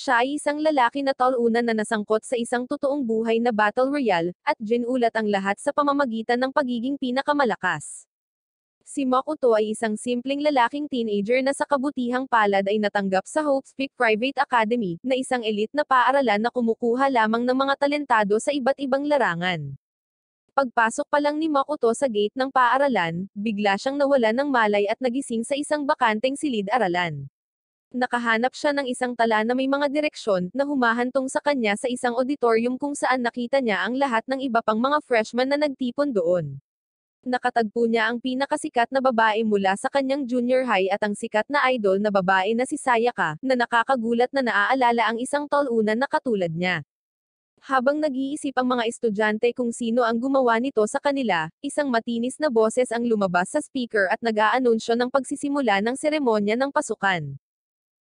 Siya ay isang lalaki na talunan na nasangkot sa isang totoong buhay na battle royale, at ginulat ang lahat sa pamamagitan ng pagiging pinakamalakas. Si Makoto ay isang simpleng lalaking teenager na sa kabutihang palad ay natanggap sa Hope's Peak Private Academy, na isang elite na paaralan na kumukuha lamang ng mga talentado sa iba't ibang larangan. Pagpasok pa lang ni Makoto sa gate ng paaralan, bigla siyang nawala ng malay at nagising sa isang bakanteng silid-aralan. Nakahanap siya ng isang tala na may mga direksyon na humahantong sa kanya sa isang auditorium kung saan nakita niya ang lahat ng iba pang mga freshman na nagtipon doon. Nakatagpo niya ang pinakasikat na babae mula sa kanyang junior high at ang sikat na idol na babae na si Sayaka, na nakakagulat na naaalala ang isang talunan na katulad niya. Habang nag-iisip ang mga estudyante kung sino ang gumawa nito sa kanila, isang matinis na boses ang lumabas sa speaker at nag-aanunsyo ng pagsisimula ng seremonya ng pasukan.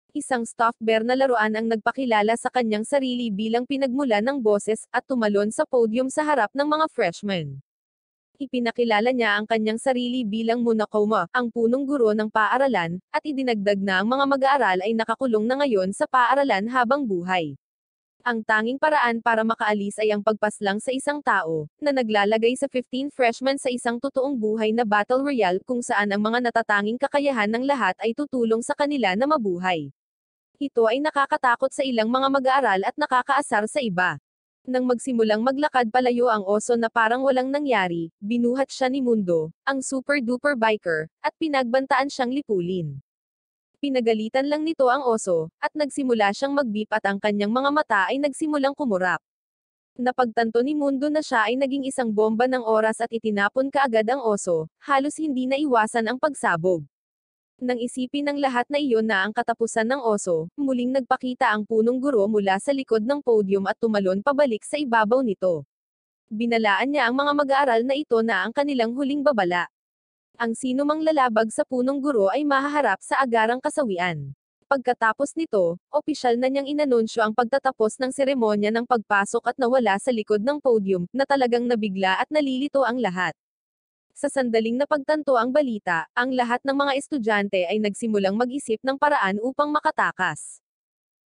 Isang stuffed bear na laruan ang nagpakilala sa kanyang sarili bilang pinagmula ng boses at tumalon sa podium sa harap ng mga freshmen. Ipinakilala niya ang kanyang sarili bilang Munakoma, ang punong guro ng paaralan, at idinagdag na ang mga mag-aaral ay nakakulong na ngayon sa paaralan habang buhay. Ang tanging paraan para makaalis ay ang pagpaslang sa isang tao, na naglalagay sa 15 freshmen sa isang totoong buhay na battle royale kung saan ang mga natatanging kakayahan ng lahat ay tutulong sa kanila na mabuhay. Ito ay nakakatakot sa ilang mga mag-aaral at nakakaasar sa iba. Nang magsimulang maglakad palayo ang oso na parang walang nangyari, binuhat siya ni Mundo, ang super-duper biker, at pinagbantaan siyang lipulin. Pinagalitan lang nito ang oso, at nagsimula siyang magbip at ang kanyang mga mata ay nagsimulang kumurap. Napagtanto ni Mundo na siya ay naging isang bomba ng oras at itinapon kaagad ang oso, halos hindi naiwasan ang pagsabog. Nang isipin ng lahat na iyon na ang katapusan ng oso, muling nagpakita ang punong guro mula sa likod ng podium at tumalon pabalik sa ibabaw nito. Binalaan niya ang mga mag-aaral na ito na ang kanilang huling babala. Ang sino mang lalabag sa punong guro ay mahaharap sa agarang kasawian. Pagkatapos nito, opisyal na niyang inanunsyo ang pagtatapos ng seremonya ng pagpasok at nawala sa likod ng podium, na talagang nabigla at nalilito ang lahat. Sa sandaling napagtanto ang balita, ang lahat ng mga estudyante ay nagsimulang mag-isip ng paraan upang makatakas.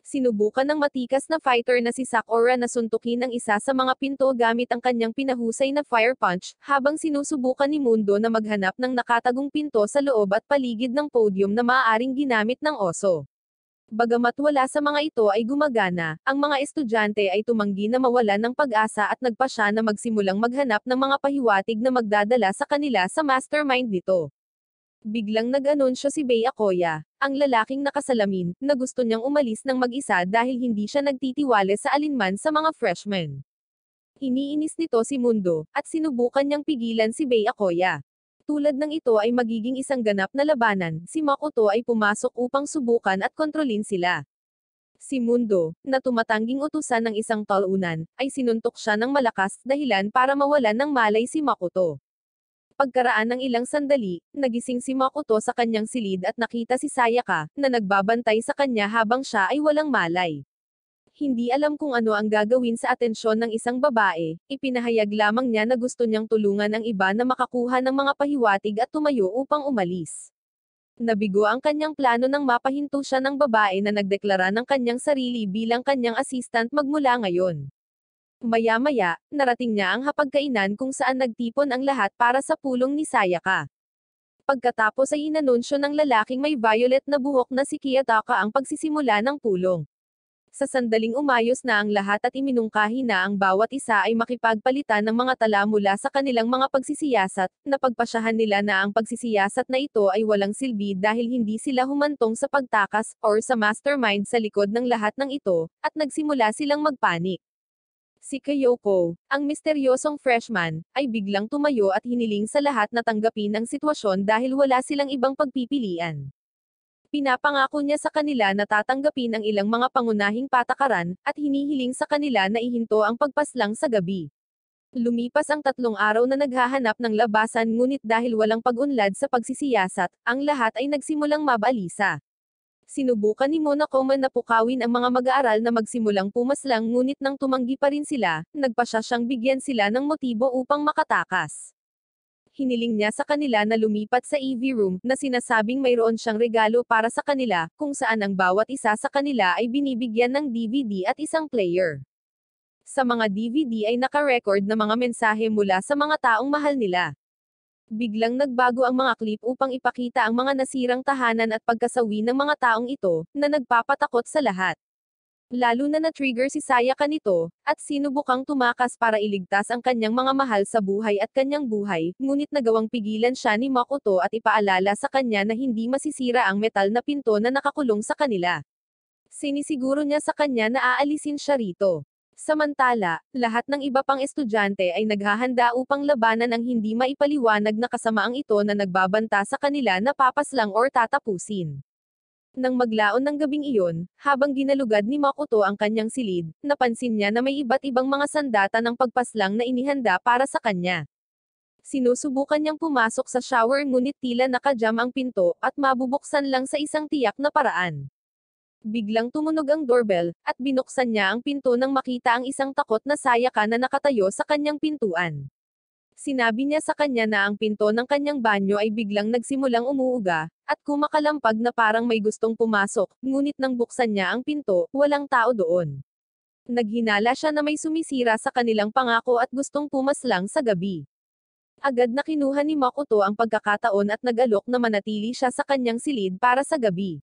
Sinubukan ng matikas na fighter na si Sakura na suntukin ang isa sa mga pinto gamit ang kanyang pinahusay na fire punch, habang sinusubukan ni Mundo na maghanap ng nakatagong pinto sa loob at paligid ng podium na maaaring ginamit ng oso. Bagamat wala sa mga ito ay gumagana, ang mga estudyante ay tumanggi na mawala ng pag-asa at nagpasya na magsimulang maghanap ng mga pahiwatig na magdadala sa kanila sa mastermind nito. Biglang nag-anunsyo si Bea Koya, ang lalaking nakasalamin, na gusto niyang umalis ng mag-isa dahil hindi siya nagtitiwale sa alinman sa mga freshmen. Iniinis nito si Mundo, at sinubukan niyang pigilan si Bea Koya. Tulad ng ito ay magiging isang ganap na labanan, si Makoto ay pumasok upang subukan at kontrolin sila. Si Mundo, na tumatangging utusan ng isang talunan, ay sinuntok siya ng malakas dahilan para mawalan ng malay si Makoto. Pagkaraan ng ilang sandali, nagising si Makoto sa kanyang silid at nakita si Sayaka, na nagbabantay sa kanya habang siya ay walang malay. Hindi alam kung ano ang gagawin sa atensyon ng isang babae, ipinahayag lamang niya na gusto niyang tulungan ang iba na makakuha ng mga pahiwatig at tumayo upang umalis. Nabigo ang kanyang plano nang mapahinto siya ng babae na nagdeklara ng kanyang sarili bilang kanyang assistant magmula ngayon. Maya-maya, narating niya ang hapagkainan kung saan nagtipon ang lahat para sa pulong ni Sayaka. Pagkatapos ay inanunsyo ng lalaking may violet na buhok na si Kiyataka ang pagsisimula ng pulong. Sa sandaling umayos na ang lahat at iminungkahi na ang bawat isa ay makipagpalitan ng mga tala mula sa kanilang mga pagsisiyasat, napagpasyahan nila na ang pagsisiyasat na ito ay walang silbi dahil hindi sila humantong sa pagtakas or sa mastermind sa likod ng lahat ng ito, at nagsimula silang magpanik. Si Kayoko, ang misteryosong freshman, ay biglang tumayo at hiniling sa lahat na tanggapin ang sitwasyon dahil wala silang ibang pagpipilian. Pinapangako niya sa kanila na tatanggapin ang ilang mga pangunahing patakaran, at hinihiling sa kanila na ihinto ang pagpaslang sa gabi. Lumipas ang tatlong araw na naghahanap ng labasan ngunit dahil walang pag-unlad sa pagsisiyasat, ang lahat ay nagsimulang mabalisa. Sinubukan ni Mona Coman na pukawin ang mga mag-aaral na magsimulang pumaslang ngunit nang tumanggi pa rin sila, nagpasya siyang bigyan sila ng motibo upang makatakas hiniling niya sa kanila na lumipat sa EV room, na sinasabing mayroon siyang regalo para sa kanila, kung saan ang bawat isa sa kanila ay binibigyan ng DVD at isang player. Sa mga DVD ay nakarecord na mga mensahe mula sa mga taong mahal nila. Biglang nagbago ang mga clip upang ipakita ang mga nasirang tahanan at pagkasawi ng mga taong ito, na nagpapatakot sa lahat. Lalo na na-trigger si Sayaka nito, at sinubukang tumakas para iligtas ang kanyang mga mahal sa buhay at kanyang buhay, ngunit nagawang pigilan siya ni Makoto at ipaalala sa kanya na hindi masisira ang metal na pinto na nakakulong sa kanila. Sinisiguro niya sa kanya na aalisin siya rito. Samantala, lahat ng iba pang estudyante ay naghahanda upang labanan ang hindi maipaliwanag na kasamaang ito na nagbabanta sa kanila na papaslang or tatapusin. Nang maglaon ng gabing iyon, habang ginalugad ni Makoto ang kanyang silid, napansin niya na may iba't ibang mga sandata ng pagpaslang na inihanda para sa kanya. Sinusubukan niyang pumasok sa shower ngunit tila nakajam ang pinto at mabubuksan lang sa isang tiyak na paraan. Biglang tumunog ang doorbell, at binuksan niya ang pinto nang makita ang isang takot na sayaka na nakatayo sa kanyang pintuan. Sinabi niya sa kanya na ang pinto ng kanyang banyo ay biglang nagsimulang umuuga, at kumakalampag na parang may gustong pumasok, ngunit nang buksan niya ang pinto, walang tao doon. Naghinala siya na may sumisira sa kanilang pangako at gustong pumaslang sa gabi. Agad na kinuha ni Makoto ang pagkakataon at nag-alok na manatili siya sa kanyang silid para sa gabi.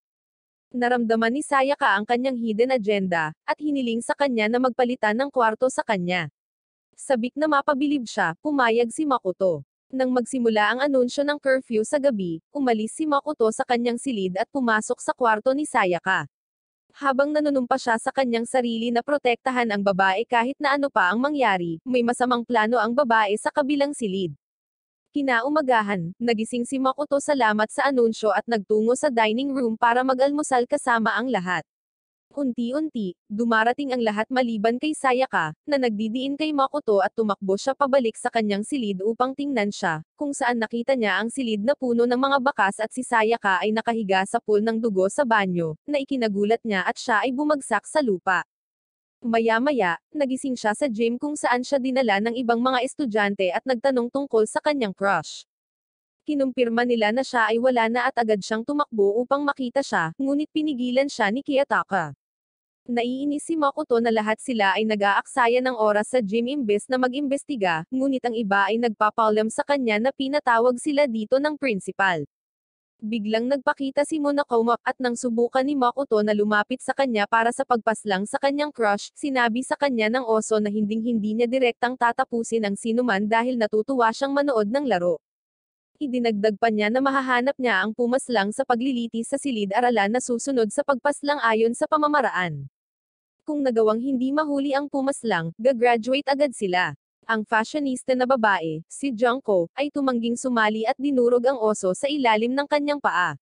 Naramdaman ni Sayaka ang kanyang hidden agenda, at hiniling sa kanya na magpalitan ng kwarto sa kanya. Sabik na mapabilib siya, pumayag si Makoto. Nang magsimula ang anunsyo ng curfew sa gabi, umalis si Makoto sa kanyang silid at pumasok sa kwarto ni Sayaka. Habang nanunumpa siya sa kanyang sarili na protektahan ang babae kahit na ano pa ang mangyari, may masamang plano ang babae sa kabilang silid. Kinaumagahan, nagising si Makoto salamat sa anunsyo at nagtungo sa dining room para mag-almusal kasama ang lahat. Unti-unti, dumarating ang lahat maliban kay Sayaka, na nagdidiin kay Makoto at tumakbo siya pabalik sa kanyang silid upang tingnan siya, kung saan nakita niya ang silid na puno ng mga bakas at si Sayaka ay nakahiga sa pool ng dugo sa banyo, na ikinagulat niya at siya ay bumagsak sa lupa. Maya-maya, nagising siya sa gym kung saan siya dinala ng ibang mga estudyante at nagtanong tungkol sa kanyang crush kinumpirma nila na siya ay wala na at agad siyang tumakbo upang makita siya, ngunit pinigilan siya ni Kiyataka. Naiinis si Makoto na lahat sila ay nag-aaksaya ng oras sa gym imbes na mag-imbestiga, ngunit ang iba ay nagpapalam sa kanya na pinatawag sila dito ng principal. Biglang nagpakita si Monokoma, at nang subukan ni Makoto na lumapit sa kanya para sa pagpaslang sa kanyang crush, sinabi sa kanya ng oso na hinding-hindi niya direktang tatapusin ang sinuman dahil natutuwa siyang manood ng laro. Idinagdag pa niya na mahahanap niya ang pumaslang sa paglilitis sa silid-aralan na susunod sa pagpaslang ayon sa pamamaraan. Kung nagawang hindi mahuli ang pumaslang, gagraduate agad sila. Ang fashionista na babae, si Junko, ay tumangging sumali at dinurog ang oso sa ilalim ng kanyang paa.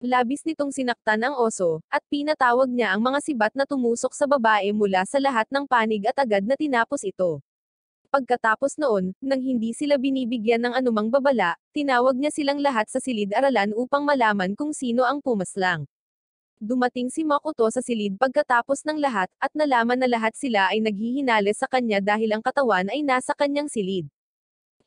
Labis nitong sinaktan ang oso, at pinatawag niya ang mga sibat na tumusok sa babae mula sa lahat ng panig at agad na tinapos ito. Pagkatapos noon, nang hindi sila binibigyan ng anumang babala, tinawag niya silang lahat sa silid-aralan upang malaman kung sino ang pumaslang. Dumating si Makoto sa silid pagkatapos ng lahat, at nalaman na lahat sila ay naghihinales sa kanya dahil ang katawan ay nasa kanyang silid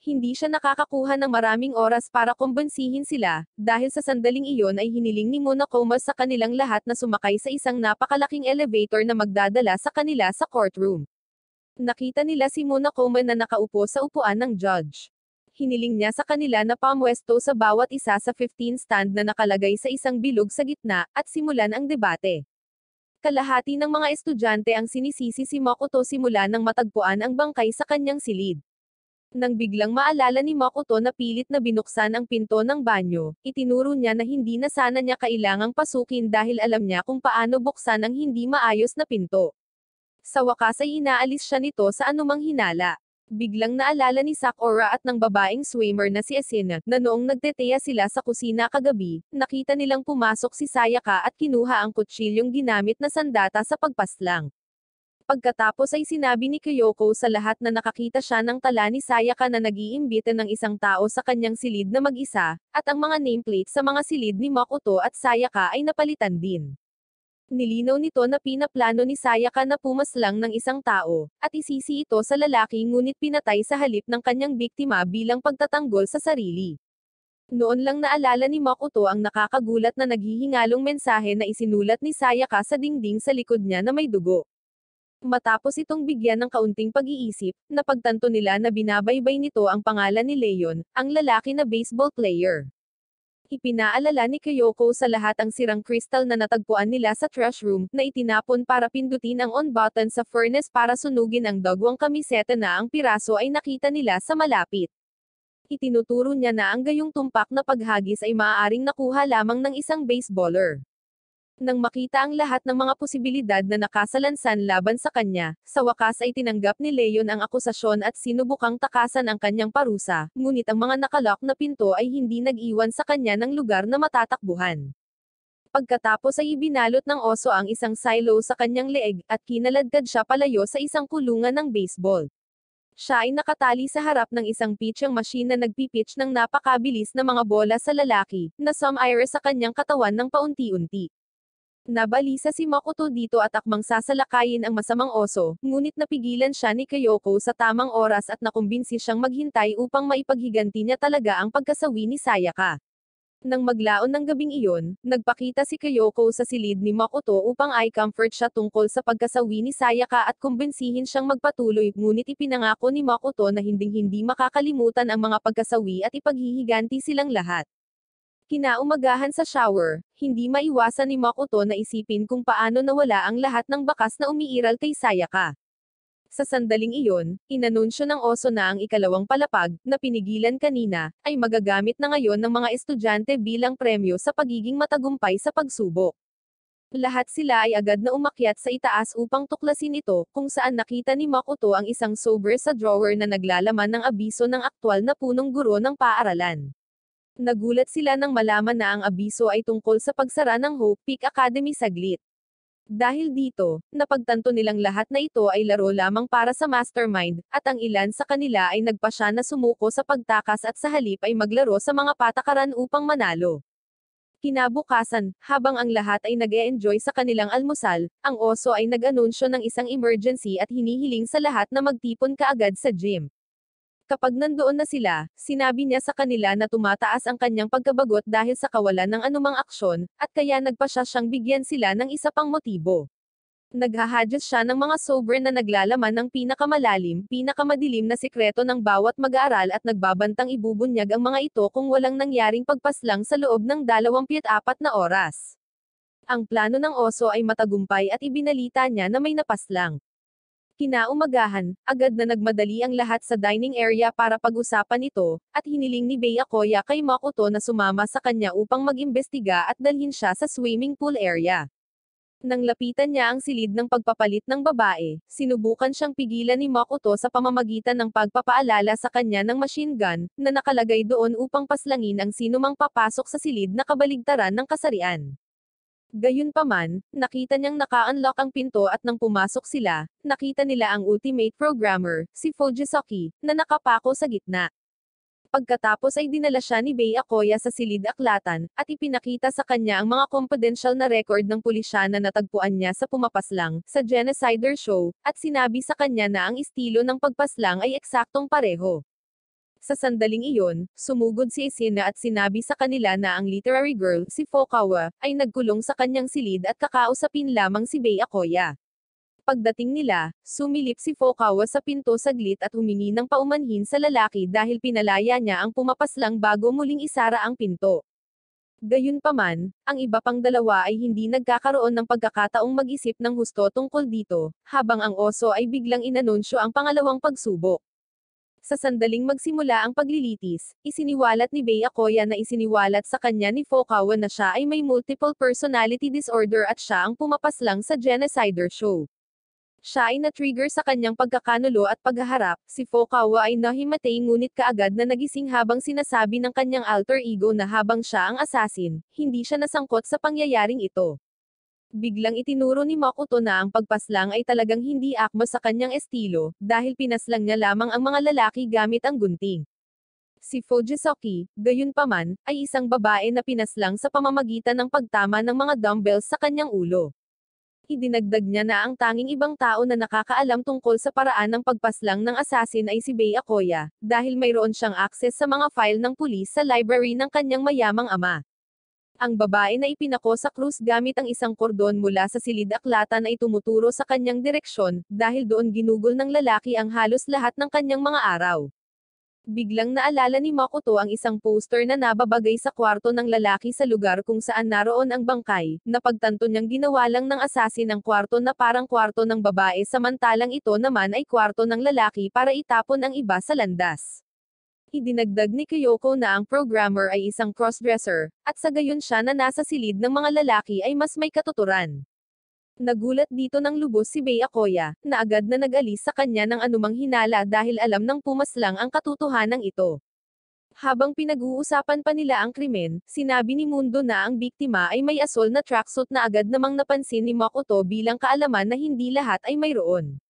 hindi siya nakakakuha ng maraming oras para kumbensihin sila, dahil sa sandaling iyon ay hiniling ni Monacoma sa kanilang lahat na sumakay sa isang napakalaking elevator na magdadala sa kanila sa courtroom. Nakita nila si Mona Coleman na nakaupo sa upuan ng judge. Hiniling niya sa kanila na pamwesto sa bawat isa sa 15 stand na nakalagay sa isang bilog sa gitna, at simulan ang debate. Kalahati ng mga estudyante ang sinisisi si Makoto simula nang matagpuan ang bangkay sa kanyang silid. Nang biglang maalala ni Makoto na pilit na binuksan ang pinto ng banyo, itinuro niya na hindi na sana niya kailangang pasukin dahil alam niya kung paano buksan ang hindi maayos na pinto. Sa wakas ay inaalis siya nito sa anumang hinala. Biglang naalala ni Sakura at ng babaeng swimmer na si Esina, na noong nagteteya sila sa kusina kagabi, nakita nilang pumasok si Sayaka at kinuha ang kutsilyong ginamit na sandata sa pagpaslang. Pagkatapos ay sinabi ni Kyoko sa lahat na nakakita siya ng tala ni Sayaka na nag-iimbita ng isang tao sa kanyang silid na mag-isa, at ang mga nameplate sa mga silid ni Makoto at Sayaka ay napalitan din. Nilinaw nito na pinaplano ni Sayaka na pumaslang ng isang tao, at isisi ito sa lalaki ngunit pinatay sa halip ng kanyang biktima bilang pagtatanggol sa sarili. Noon lang naalala ni Makuto ang nakakagulat na naghihingalong mensahe na isinulat ni Sayaka sa dingding sa likod niya na may dugo. Matapos itong bigyan ng kaunting pag-iisip, napagtanto nila na binabaybay nito ang pangalan ni Leon, ang lalaki na baseball player ipinaalala ni Kyoko sa lahat ang sirang crystal na natagpuan nila sa trash room, na itinapon para pindutin ang on button sa furnace para sunugin ang dagwang kamiseta na ang piraso ay nakita nila sa malapit. Itinuturo niya na ang gayong tumpak na paghagis ay maaaring nakuha lamang ng isang baseballer. Nang makita ang lahat ng mga posibilidad na nakasalansan laban sa kanya, sa wakas ay tinanggap ni Leon ang akusasyon at sinubukang takasan ang kanyang parusa, ngunit ang mga nakalock na pinto ay hindi nag-iwan sa kanya ng lugar na matatakbuhan. Pagkatapos ay ibinalot ng oso ang isang silo sa kanyang leeg, at kinaladkad siya palayo sa isang kulungan ng baseball. Siya ay nakatali sa harap ng isang pitching machine na nagpipitch ng napakabilis na mga bola sa lalaki, na sumire sa kanyang katawan ng paunti-unti. Nabalisa si Makoto dito at akmang sasalakayin ang masamang oso, ngunit napigilan siya ni Kayoko sa tamang oras at nakumbinsi siyang maghintay upang maipaghiganti niya talaga ang pagkasawi ni Sayaka. Nang maglaon ng gabing iyon, nagpakita si Kayoko sa silid ni Makoto upang ay comfort siya tungkol sa pagkasawi ni Sayaka at kumbinsihin siyang magpatuloy, ngunit ipinangako ni Makoto na hinding-hindi makakalimutan ang mga pagkasawi at ipaghihiganti silang lahat. Kinaumagahan sa shower, hindi maiwasan ni Makoto na isipin kung paano nawala ang lahat ng bakas na umiiral kay Sayaka. Sa sandaling iyon, inanunsyo ng oso na ang ikalawang palapag, na pinigilan kanina, ay magagamit na ngayon ng mga estudyante bilang premyo sa pagiging matagumpay sa pagsubok. Lahat sila ay agad na umakyat sa itaas upang tuklasin ito, kung saan nakita ni Makoto ang isang sober sa drawer na naglalaman ng abiso ng aktwal na punong guro ng paaralan. Nagulat sila nang malaman na ang abiso ay tungkol sa pagsara ng Hope Peak Academy saglit. Dahil dito, napagtanto nilang lahat na ito ay laro lamang para sa mastermind, at ang ilan sa kanila ay nagpasya na sumuko sa pagtakas at sa halip ay maglaro sa mga patakaran upang manalo. Kinabukasan, habang ang lahat ay nag -e enjoy sa kanilang almusal, ang oso ay nag-anunsyo ng isang emergency at hinihiling sa lahat na magtipon kaagad sa gym. Kapag nandoon na sila, sinabi niya sa kanila na tumataas ang kanyang pagkabagot dahil sa kawalan ng anumang aksyon, at kaya nagpasya siyang bigyan sila ng isa pang motibo. Naghahadyos siya ng mga sober na naglalaman ng pinakamalalim, pinakamadilim na sikreto ng bawat mag-aaral at nagbabantang ibubunyag ang mga ito kung walang nangyaring pagpaslang sa loob ng 24 na oras. Ang plano ng oso ay matagumpay at ibinalita niya na may napaslang. Kinaumagahan, agad na nagmadali ang lahat sa dining area para pag-usapan ito, at hiniling ni Bea Koya kay Makoto na sumama sa kanya upang mag-imbestiga at dalhin siya sa swimming pool area. Nang lapitan niya ang silid ng pagpapalit ng babae, sinubukan siyang pigilan ni Makoto sa pamamagitan ng pagpapaalala sa kanya ng machine gun, na nakalagay doon upang paslangin ang sinumang papasok sa silid na kabaligtaran ng kasarian. Gayunpaman, nakita niyang naka-unlock ang pinto at nang pumasok sila, nakita nila ang ultimate programmer, si Fujisaki, na nakapako sa gitna. Pagkatapos ay dinala siya ni Bay Akoya sa silid aklatan, at ipinakita sa kanya ang mga confidential na record ng pulisya na natagpuan niya sa pumapaslang, sa Genocider Show, at sinabi sa kanya na ang estilo ng pagpaslang ay eksaktong pareho. Sa sandaling iyon, sumugod si Isina at sinabi sa kanila na ang literary girl, si Fokawa, ay nagkulong sa kanyang silid at kakausapin lamang si Bey Akoya. Pagdating nila, sumilip si Fokawa sa pinto saglit at humingi ng paumanhin sa lalaki dahil pinalaya niya ang pumapaslang bago muling isara ang pinto. Gayunpaman, ang iba pang dalawa ay hindi nagkakaroon ng pagkakataong mag-isip ng husto tungkol dito, habang ang oso ay biglang inanunsyo ang pangalawang pagsubok. Sa sandaling magsimula ang paglilitis, isiniwalat ni Bea Koya na isiniwalat sa kanya ni Fokawa na siya ay may multiple personality disorder at siya ang pumapas lang sa Genocider Show. Siya ay na-trigger sa kanyang pagkakanulo at paghaharap, si Fokawa ay nahimatay ngunit kaagad na nagising habang sinasabi ng kanyang alter ego na habang siya ang assassin, hindi siya nasangkot sa pangyayaring ito. Biglang itinuro ni Makoto na ang pagpaslang ay talagang hindi akma sa kanyang estilo, dahil pinaslang niya lamang ang mga lalaki gamit ang gunting. Si Fujisoki, gayunpaman, ay isang babae na pinaslang sa pamamagitan ng pagtama ng mga dumbbells sa kanyang ulo. Idinagdag niya na ang tanging ibang tao na nakakaalam tungkol sa paraan ng pagpaslang ng asasin ay si Bay Akoya, dahil mayroon siyang akses sa mga file ng pulis sa library ng kanyang mayamang ama. Ang babae na ipinako sa krus gamit ang isang kordon mula sa silid aklatan ay tumuturo sa kanyang direksyon, dahil doon ginugol ng lalaki ang halos lahat ng kanyang mga araw. Biglang naalala ni Makoto ang isang poster na nababagay sa kwarto ng lalaki sa lugar kung saan naroon ang bangkay, na napagtanto niyang ginawa lang ng asasin ang kwarto na parang kwarto ng babae samantalang ito naman ay kwarto ng lalaki para itapon ang iba sa landas. Idinagdag ni Kyoko na ang programmer ay isang crossdresser, at sa gayon siya na nasa silid ng mga lalaki ay mas may katuturan. Nagulat dito ng lubos si Bea Koya, na agad na nag-alis sa kanya ng anumang hinala dahil alam ng pumas lang ang katotohanan ito. Habang pinag-uusapan pa nila ang krimen, sinabi ni Mundo na ang biktima ay may asol na tracksuit na agad namang napansin ni Makoto bilang kaalaman na hindi lahat ay mayroon.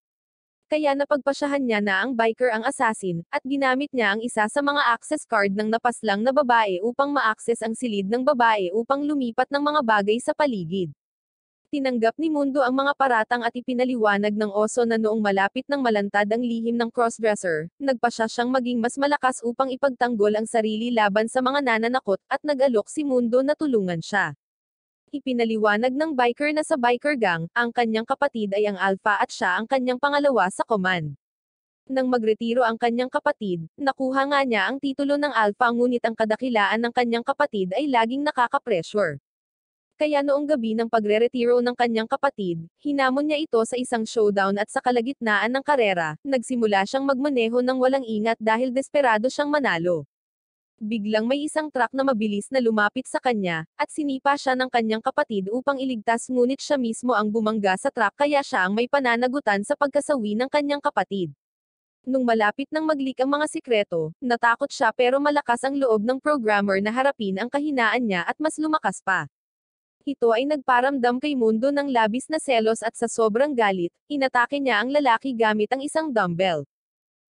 Kaya napagpasyahan niya na ang biker ang assassin, at ginamit niya ang isa sa mga access card ng napaslang na babae upang ma-access ang silid ng babae upang lumipat ng mga bagay sa paligid. Tinanggap ni Mundo ang mga paratang at ipinaliwanag ng oso na noong malapit ng malantad ang lihim ng crossdresser, nagpasya siyang maging mas malakas upang ipagtanggol ang sarili laban sa mga nananakot, at nag-alok si Mundo na tulungan siya. Ipinaliwanag ng biker na sa biker gang, ang kanyang kapatid ay ang alpha at siya ang kanyang pangalawa sa command. Nang magretiro ang kanyang kapatid, nakuha nga niya ang titulo ng alpha ngunit ang kadakilaan ng kanyang kapatid ay laging nakaka-pressure. Kaya noong gabi ng pagre-retiro ng kanyang kapatid, hinamon niya ito sa isang showdown at sa kalagitnaan ng karera, nagsimula siyang magmaneho ng walang ingat dahil desperado siyang manalo. Biglang may isang truck na mabilis na lumapit sa kanya, at sinipa siya ng kanyang kapatid upang iligtas ngunit siya mismo ang bumangga sa truck kaya siya ang may pananagutan sa pagkasawi ng kanyang kapatid. Nung malapit nang maglik ang mga sikreto, natakot siya pero malakas ang loob ng programmer na harapin ang kahinaan niya at mas lumakas pa. Ito ay nagparamdam kay Mundo ng labis na selos at sa sobrang galit, inatake niya ang lalaki gamit ang isang dumbbell.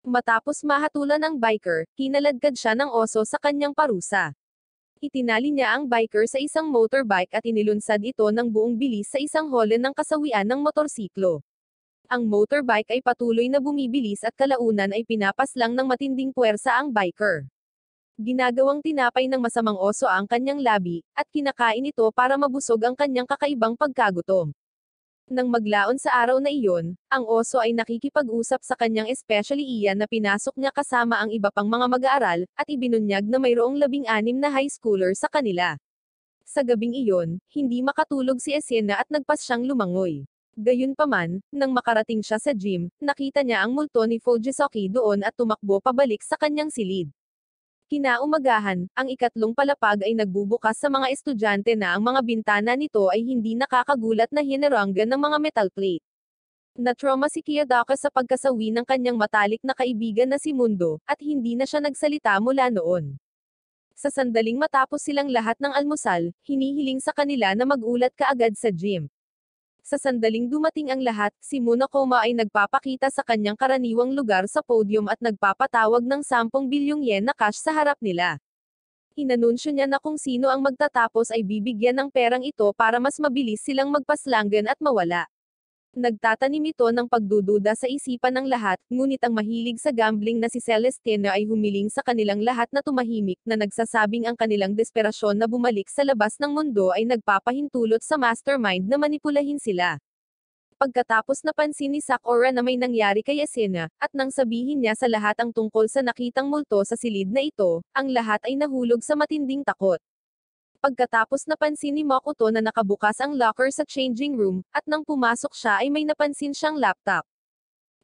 Matapos mahatulan ang biker, kinaladkad siya ng oso sa kanyang parusa. Itinali niya ang biker sa isang motorbike at inilunsad ito ng buong bilis sa isang hole ng kasawian ng motorsiklo. Ang motorbike ay patuloy na bumibilis at kalaunan ay pinapaslang ng matinding puwersa ang biker. Ginagawang tinapay ng masamang oso ang kanyang labi, at kinakain ito para mabusog ang kanyang kakaibang pagkagutom. Nang maglaon sa araw na iyon, ang oso ay nakikipag-usap sa kanyang especially iyan na pinasok niya kasama ang iba pang mga mag-aaral, at ibinunyag na mayroong labing-anim na high schooler sa kanila. Sa gabing iyon, hindi makatulog si Esena at nagpas siyang lumangoy. Gayunpaman, nang makarating siya sa gym, nakita niya ang multo ni Fujisoki doon at tumakbo pabalik sa kanyang silid. Kinaumagahan, ang ikatlong palapag ay nagbubukas sa mga estudyante na ang mga bintana nito ay hindi nakakagulat na hinaranggan ng mga metal plate. Natroma si Kiyodaka sa pagkasawi ng kanyang matalik na kaibigan na si Mundo, at hindi na siya nagsalita mula noon. Sa sandaling matapos silang lahat ng almusal, hinihiling sa kanila na magulat kaagad sa gym. Sa sandaling dumating ang lahat, si Monokoma ay nagpapakita sa kanyang karaniwang lugar sa podium at nagpapatawag ng 10 bilyong yen na cash sa harap nila. Inanunsyo niya na kung sino ang magtatapos ay bibigyan ng perang ito para mas mabilis silang magpaslanggan at mawala. Nagtatanim ito ng pagdududa sa isipan ng lahat, ngunit ang mahilig sa gambling na si Celestina ay humiling sa kanilang lahat na tumahimik, na nagsasabing ang kanilang desperasyon na bumalik sa labas ng mundo ay nagpapahintulot sa mastermind na manipulahin sila. Pagkatapos napansin ni Sakura na may nangyari kay Esena, at nang sabihin niya sa lahat ang tungkol sa nakitang multo sa silid na ito, ang lahat ay nahulog sa matinding takot. Pagkatapos napansin ni Makoto na nakabukas ang locker sa changing room, at nang pumasok siya ay may napansin siyang laptop.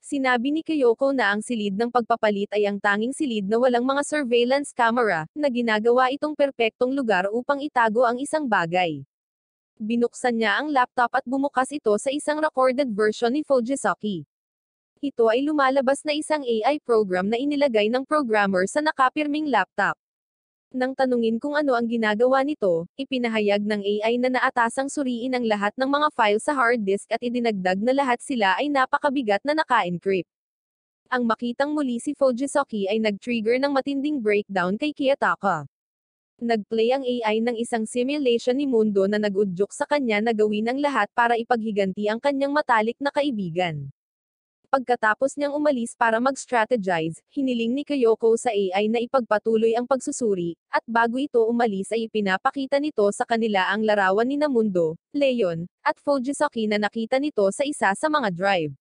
Sinabi ni Kyoko na ang silid ng pagpapalit ay ang tanging silid na walang mga surveillance camera, na ginagawa itong perpektong lugar upang itago ang isang bagay. Binuksan niya ang laptop at bumukas ito sa isang recorded version ni Fujisaki. Ito ay lumalabas na isang AI program na inilagay ng programmer sa nakapirming laptop. Nang tanungin kung ano ang ginagawa nito, ipinahayag ng AI na naatasang suriin ang lahat ng mga file sa hard disk at idinagdag na lahat sila ay napakabigat na naka-encrypt. Ang makitang muli si Fujisaki ay nag-trigger ng matinding breakdown kay Kiyotaka. Nag-play ang AI ng isang simulation ni Mundo na nagudyok sa kanya na gawin ang lahat para ipaghiganti ang kanyang matalik na kaibigan. Pagkatapos niyang umalis para mag-strategize, hiniling ni Kayoko sa AI na ipagpatuloy ang pagsusuri, at bago ito umalis ay ipinapakita nito sa kanila ang larawan ni Namundo, Leon, at Fujisaki na nakita nito sa isa sa mga drive.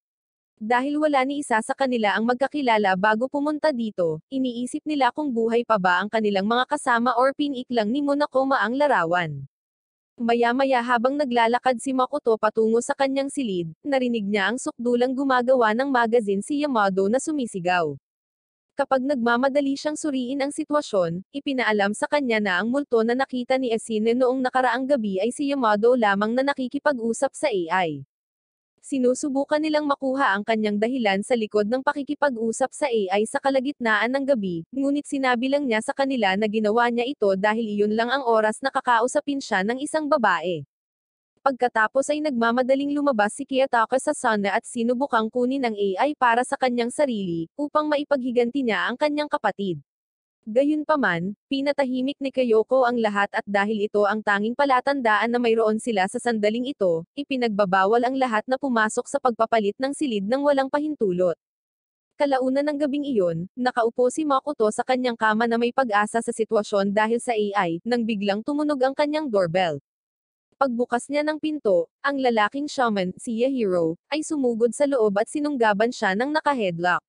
Dahil wala ni isa sa kanila ang magkakilala bago pumunta dito, iniisip nila kung buhay pa ba ang kanilang mga kasama or pinik lang ni Monokoma ang larawan. Maya-maya habang naglalakad si Makoto patungo sa kanyang silid, narinig niya ang sukdulang gumagawa ng magazine si Yamado na sumisigaw. Kapag nagmamadali siyang suriin ang sitwasyon, ipinaalam sa kanya na ang multo na nakita ni Asine noong nakaraang gabi ay si Yamado lamang na nakikipag-usap sa AI sinusubukan nilang makuha ang kanyang dahilan sa likod ng pakikipag-usap sa AI sa kalagitnaan ng gabi, ngunit sinabi lang niya sa kanila na ginawa niya ito dahil iyon lang ang oras na kakausapin siya ng isang babae. Pagkatapos ay nagmamadaling lumabas si Kiyataka sa sana at sinubukang kunin ang AI para sa kanyang sarili, upang maipaghiganti niya ang kanyang kapatid. Gayunpaman, pinatahimik ni Kayoko ang lahat at dahil ito ang tanging palatandaan na mayroon sila sa sandaling ito, ipinagbabawal ang lahat na pumasok sa pagpapalit ng silid ng walang pahintulot. Kalauna ng gabing iyon, nakaupo si Makoto sa kanyang kama na may pag-asa sa sitwasyon dahil sa AI, nang biglang tumunog ang kanyang doorbell. Pagbukas niya ng pinto, ang lalaking shaman, si Yahiro, ay sumugod sa loob at sinunggaban siya ng naka-headlock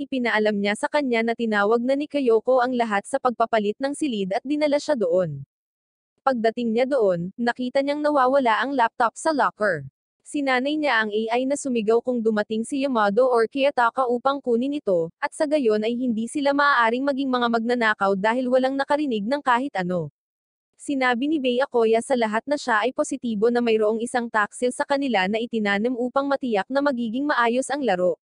ipinaalam niya sa kanya na tinawag na ni Kayoko ang lahat sa pagpapalit ng silid at dinala siya doon. Pagdating niya doon, nakita niyang nawawala ang laptop sa locker. Sinanay niya ang AI na sumigaw kung dumating si Yamado or Kiyataka upang kunin ito, at sa gayon ay hindi sila maaaring maging mga magnanakaw dahil walang nakarinig ng kahit ano. Sinabi ni Bey Akoya sa lahat na siya ay positibo na mayroong isang taksil sa kanila na itinanim upang matiyak na magiging maayos ang laro.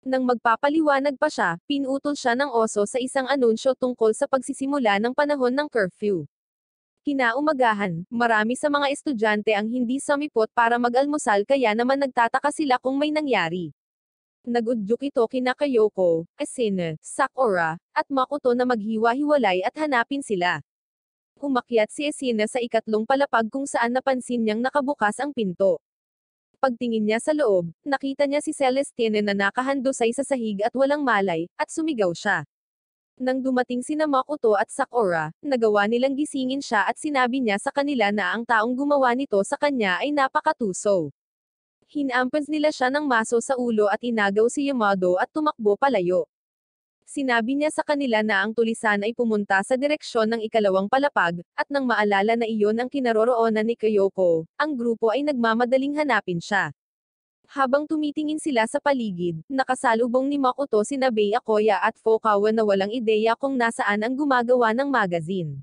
Nang magpapaliwanag pa siya, pinutol siya ng oso sa isang anunsyo tungkol sa pagsisimula ng panahon ng curfew. Kinaumagahan, marami sa mga estudyante ang hindi sumipot para mag-almusal kaya naman nagtataka sila kung may nangyari. Nagudyok ito kina Kayoko, Asina, Sakura, at Makoto na maghiwa-hiwalay at hanapin sila. Umakyat si Asina sa ikatlong palapag kung saan napansin niyang nakabukas ang pinto. Pagtingin niya sa loob, nakita niya si Celestine na nakahando sa isa sahig at walang malay, at sumigaw siya. Nang dumating sina Makoto at Sakura, nagawa nilang gisingin siya at sinabi niya sa kanila na ang taong gumawa nito sa kanya ay napakatuso. Hinampas nila siya ng maso sa ulo at inagaw si Yamado at tumakbo palayo. Sinabi niya sa kanila na ang tulisan ay pumunta sa direksyon ng ikalawang palapag, at nang maalala na iyon ang kinaroroonan ni Kayoko, ang grupo ay nagmamadaling hanapin siya. Habang tumitingin sila sa paligid, nakasalubong ni Makoto si Nabei Akoya at Fokawa na walang ideya kung nasaan ang gumagawa ng magazine.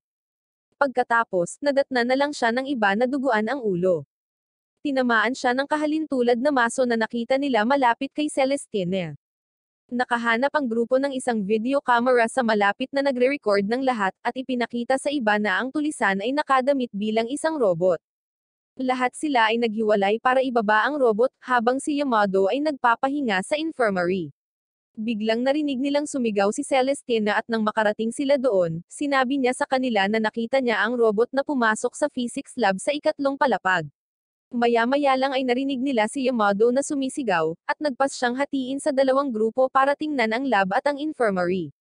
Pagkatapos, nadatna na lang siya ng iba na duguan ang ulo. Tinamaan siya ng kahalintulad na maso na nakita nila malapit kay Celestine. Nakahanap ang grupo ng isang video camera sa malapit na nagre-record ng lahat at ipinakita sa iba na ang tulisan ay nakadamit bilang isang robot. Lahat sila ay naghiwalay para ibaba ang robot habang si Yamado ay nagpapahinga sa infirmary. Biglang narinig nilang sumigaw si Celestina at nang makarating sila doon, sinabi niya sa kanila na nakita niya ang robot na pumasok sa physics lab sa ikatlong palapag. Maya-maya lang ay narinig nila si Yamado na sumisigaw, at nagpas siyang hatiin sa dalawang grupo para tingnan ang lab at ang infirmary.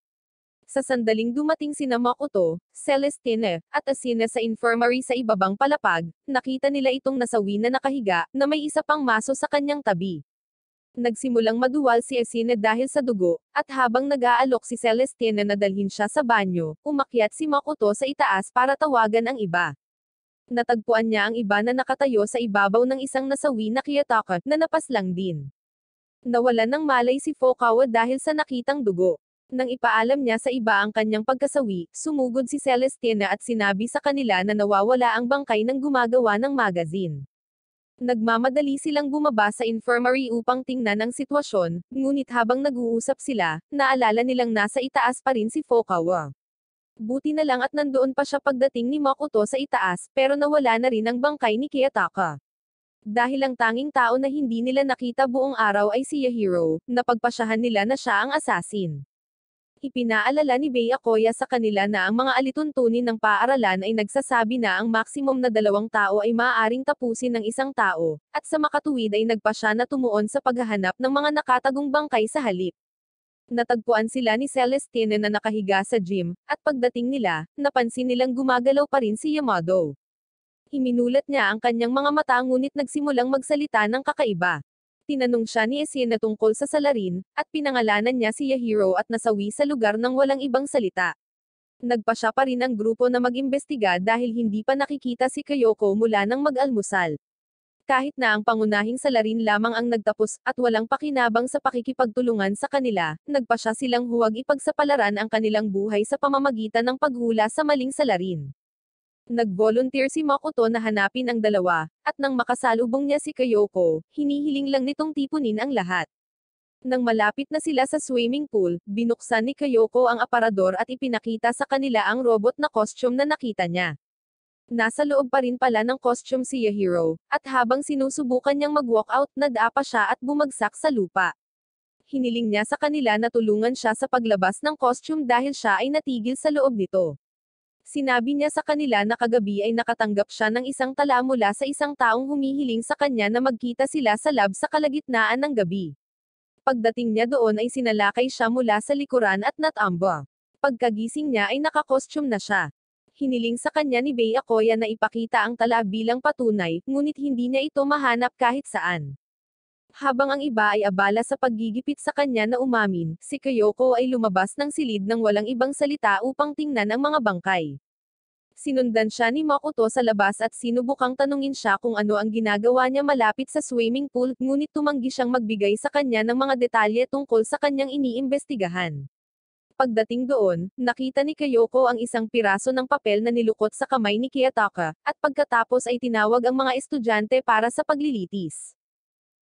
Sa sandaling dumating si Makoto, Celestine, at Asina sa infirmary sa ibabang palapag, nakita nila itong nasawi na nakahiga, na may isa pang maso sa kanyang tabi. Nagsimulang maduwal si Asina dahil sa dugo, at habang nag-aalok si Celestine na dalhin siya sa banyo, umakyat si Makuto sa itaas para tawagan ang iba. Natagpuan niya ang iba na nakatayo sa ibabaw ng isang nasawi na kiyataka, na napaslang din. Nawalan ng malay si Fokawa dahil sa nakitang dugo. Nang ipaalam niya sa iba ang kanyang pagkasawi, sumugod si Celestina at sinabi sa kanila na nawawala ang bangkay ng gumagawa ng magazine. Nagmamadali silang bumaba sa infirmary upang tingnan ang sitwasyon, ngunit habang nag-uusap sila, naalala nilang nasa itaas pa rin si Fokawa. Buti na lang at nandoon pa siya pagdating ni Makoto sa itaas, pero nawala na rin ang bangkay ni Kiyataka. Dahil ang tanging tao na hindi nila nakita buong araw ay si Yahiro, napagpasyahan nila na siya ang asasin. Ipinaalala ni Bea Koya sa kanila na ang mga alituntunin ng paaralan ay nagsasabi na ang maximum na dalawang tao ay maaaring tapusin ng isang tao, at sa makatuwid ay nagpasya na tumuon sa paghahanap ng mga nakatagong bangkay sa halip. Natagpuan sila ni Celestine na nakahiga sa gym, at pagdating nila, napansin nilang gumagalaw pa rin si Yamado. Iminulat niya ang kanyang mga mata ngunit nagsimulang magsalita ng kakaiba. Tinanong siya ni Esina tungkol sa salarin, at pinangalanan niya si Yahiro at nasawi sa lugar ng walang ibang salita. Nagpa siya pa rin ang grupo na mag-imbestiga dahil hindi pa nakikita si Kayoko mula nang mag-almusal. Kahit na ang pangunahing salarin lamang ang nagtapos, at walang pakinabang sa pakikipagtulungan sa kanila, nagpa siya silang huwag ipagsapalaran ang kanilang buhay sa pamamagitan ng paghula sa maling salarin. Nag-volunteer si Makoto na hanapin ang dalawa, at nang makasalubong niya si Kayoko, hinihiling lang nitong tipunin ang lahat. Nang malapit na sila sa swimming pool, binuksan ni Kayoko ang aparador at ipinakita sa kanila ang robot na costume na nakita niya. Nasa loob pa rin pala ng costume si Yahiro, at habang sinusubukan niyang mag-walk out, nadapa siya at bumagsak sa lupa. Hiniling niya sa kanila na tulungan siya sa paglabas ng costume dahil siya ay natigil sa loob nito. Sinabi niya sa kanila na kagabi ay nakatanggap siya ng isang tala mula sa isang taong humihiling sa kanya na magkita sila sa lab sa kalagitnaan ng gabi. Pagdating niya doon ay sinalakay siya mula sa likuran at natamba. Pagkagising niya ay nakakostume na siya hiniling sa kanya ni Bea Koya na ipakita ang tala bilang patunay, ngunit hindi niya ito mahanap kahit saan. Habang ang iba ay abala sa paggigipit sa kanya na umamin, si Kyoko ay lumabas ng silid ng walang ibang salita upang tingnan ang mga bangkay. Sinundan siya ni Makuto sa labas at sinubukang tanungin siya kung ano ang ginagawa niya malapit sa swimming pool, ngunit tumanggi siyang magbigay sa kanya ng mga detalye tungkol sa kanyang iniimbestigahan. Pagdating doon, nakita ni Kayoko ang isang piraso ng papel na nilukot sa kamay ni Kiyataka, at pagkatapos ay tinawag ang mga estudyante para sa paglilitis.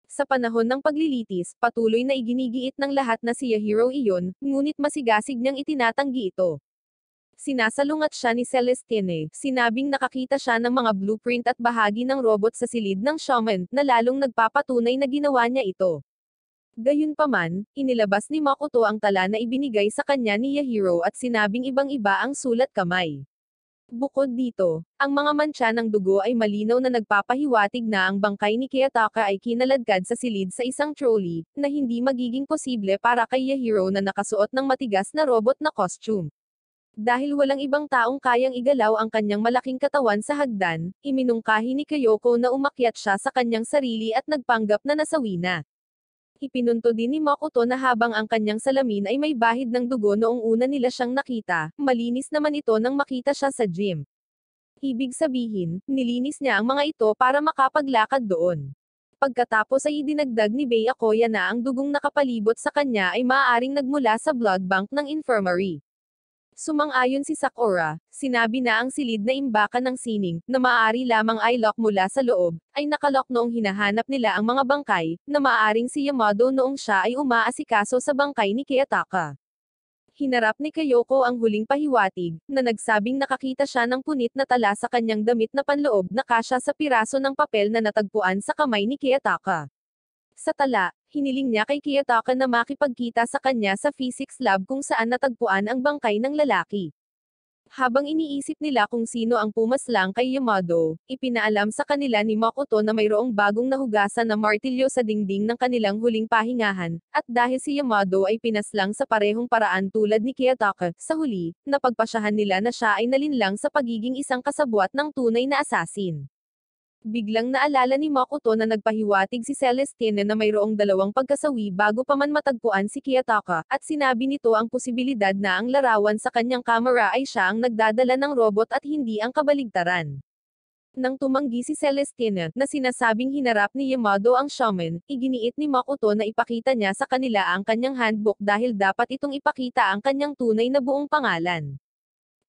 Sa panahon ng paglilitis, patuloy na iginigiit ng lahat na si Yahiro iyon, ngunit masigasig niyang itinatanggi ito. Sinasalungat siya ni Celestine, sinabing nakakita siya ng mga blueprint at bahagi ng robot sa silid ng shaman, na lalong nagpapatunay na ginawa niya ito. Gayunpaman, inilabas ni Makoto ang tala na ibinigay sa kanya ni Yahiro at sinabing ibang-iba ang sulat kamay. Bukod dito, ang mga mancha ng dugo ay malinaw na nagpapahiwatig na ang bangkay ni Kiyataka ay kinaladkad sa silid sa isang trolley, na hindi magiging posible para kay Yahiro na nakasuot ng matigas na robot na costume. Dahil walang ibang taong kayang igalaw ang kanyang malaking katawan sa hagdan, iminungkahi ni Kyoko na umakyat siya sa kanyang sarili at nagpanggap na nasawi na. Ipinunto din ni Makoto na habang ang kanyang salamin ay may bahid ng dugo noong una nila siyang nakita, malinis naman ito nang makita siya sa gym. Ibig sabihin, nilinis niya ang mga ito para makapaglakad doon. Pagkatapos ay idinagdag ni Bea Koya na ang dugong nakapalibot sa kanya ay maaaring nagmula sa blood bank ng infirmary. Sumang-ayon si Sakura, sinabi na ang silid na imbakan ng sining, na maaari lamang ay lock mula sa loob, ay nakalock noong hinahanap nila ang mga bangkay, na maaaring si Yamado noong siya ay umaasikaso sa bangkay ni Kiyataka. Hinarap ni Kayoko ang huling pahiwatig, na nagsabing nakakita siya ng punit na tala sa kanyang damit na panloob na kasya sa piraso ng papel na natagpuan sa kamay ni Kiyataka. Sa tala, hiniling niya kay Kiyotaka na makipagkita sa kanya sa physics lab kung saan natagpuan ang bangkay ng lalaki. Habang iniisip nila kung sino ang pumaslang kay Yamado, ipinaalam sa kanila ni Makoto na mayroong bagong nahugasan na martilyo sa dingding ng kanilang huling pahingahan, at dahil si Yamado ay pinaslang sa parehong paraan tulad ni Kiyotaka, sa huli, napagpasyahan nila na siya ay nalinlang sa pagiging isang kasabwat ng tunay na asasin. Biglang naalala ni Makoto na nagpahiwatig si Celestine na mayroong dalawang pagkasawi bago pa man matagpuan si Kiyataka, at sinabi nito ang posibilidad na ang larawan sa kanyang kamera ay siya ang nagdadala ng robot at hindi ang kabaligtaran. Nang tumanggi si Celestina, na sinasabing hinarap ni Yamado ang shaman, iginiit ni Makoto na ipakita niya sa kanila ang kanyang handbook dahil dapat itong ipakita ang kanyang tunay na buong pangalan.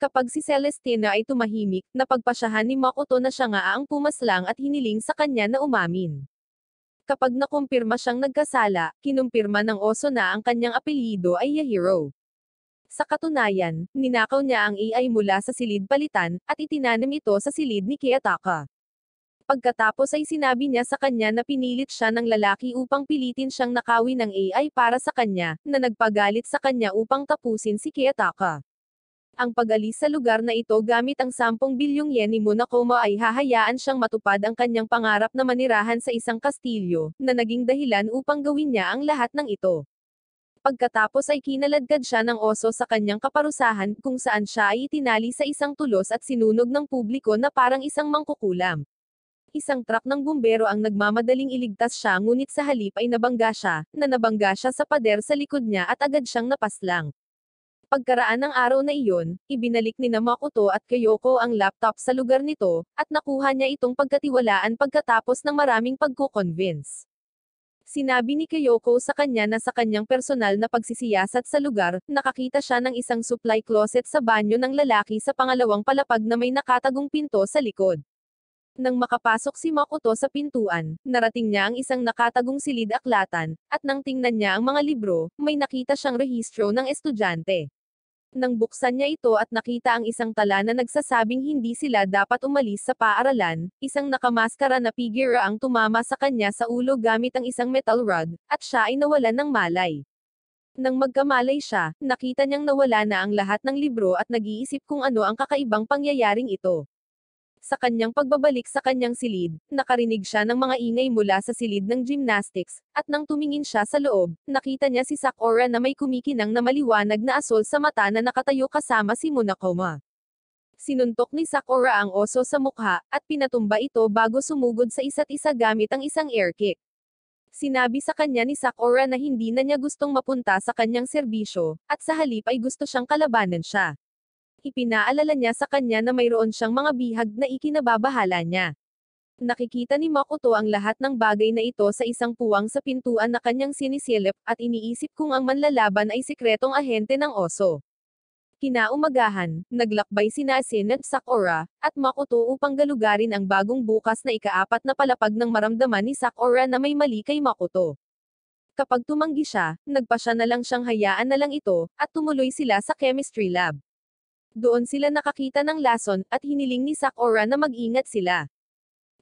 Kapag si Celestina ay tumahimik, napagpasyahan ni Makoto na siya nga ang pumaslang at hiniling sa kanya na umamin. Kapag nakumpirma siyang nagkasala, kinumpirma ng oso na ang kanyang apelyido ay Yahiro. Sa katunayan, ninakaw niya ang AI mula sa silid palitan, at itinanim ito sa silid ni Kiyataka. Pagkatapos ay sinabi niya sa kanya na pinilit siya ng lalaki upang pilitin siyang nakawin ng AI para sa kanya, na nagpagalit sa kanya upang tapusin si Kiyataka. Ang pag-alis sa lugar na ito gamit ang 10 bilyong yen ni Monacomo ay hahayaan siyang matupad ang kanyang pangarap na manirahan sa isang kastilyo, na naging dahilan upang gawin niya ang lahat ng ito. Pagkatapos ay kinaladkad siya ng oso sa kanyang kaparusahan kung saan siya ay itinali sa isang tulos at sinunog ng publiko na parang isang mangkukulam. Isang truck ng bumbero ang nagmamadaling iligtas siya ngunit sa halip ay nabangga siya, na nabangga siya sa pader sa likod niya at agad siyang napaslang pagkaraan ng araw na iyon, ibinalik ni Makoto at Kayoko ang laptop sa lugar nito, at nakuha niya itong pagkatiwalaan pagkatapos ng maraming pagkukonvince. Sinabi ni Kayoko sa kanya na sa kanyang personal na pagsisiyasat sa lugar, nakakita siya ng isang supply closet sa banyo ng lalaki sa pangalawang palapag na may nakatagong pinto sa likod. Nang makapasok si Makoto sa pintuan, narating niya ang isang nakatagong silid aklatan, at nang tingnan niya ang mga libro, may nakita siyang rehistro ng estudyante. Nang buksan niya ito at nakita ang isang tala na nagsasabing hindi sila dapat umalis sa paaralan, isang nakamaskara na figure ang tumama sa kanya sa ulo gamit ang isang metal rod, at siya ay nawalan ng malay. Nang magkamalay siya, nakita niyang nawala na ang lahat ng libro at nag-iisip kung ano ang kakaibang pangyayaring ito. Sa kanyang pagbabalik sa kanyang silid, nakarinig siya ng mga ingay mula sa silid ng gymnastics, at nang tumingin siya sa loob, nakita niya si Sakura na may kumikinang na maliwanag na asol sa mata na nakatayo kasama si Munakoma. Sinuntok ni Sakura ang oso sa mukha, at pinatumba ito bago sumugod sa isa't isa gamit ang isang air kick. Sinabi sa kanya ni Sakura na hindi na niya gustong mapunta sa kanyang serbisyo, at sa halip ay gusto siyang kalabanan siya ipinaalala niya sa kanya na mayroon siyang mga bihag na ikinababahala niya. Nakikita ni Makuto ang lahat ng bagay na ito sa isang puwang sa pintuan na kanyang sinisilip at iniisip kung ang manlalaban ay sikretong ahente ng oso. Kinaumagahan, naglakbay sina Sin at Sakura, at Makuto upang galugarin ang bagong bukas na ikaapat na palapag ng maramdaman ni Sakura na may mali kay Makuto. Kapag tumanggi siya, nagpa siya na lang siyang hayaan na lang ito, at tumuloy sila sa chemistry lab. Doon sila nakakita ng lason at hiniling ni Sakura na mag-ingat sila.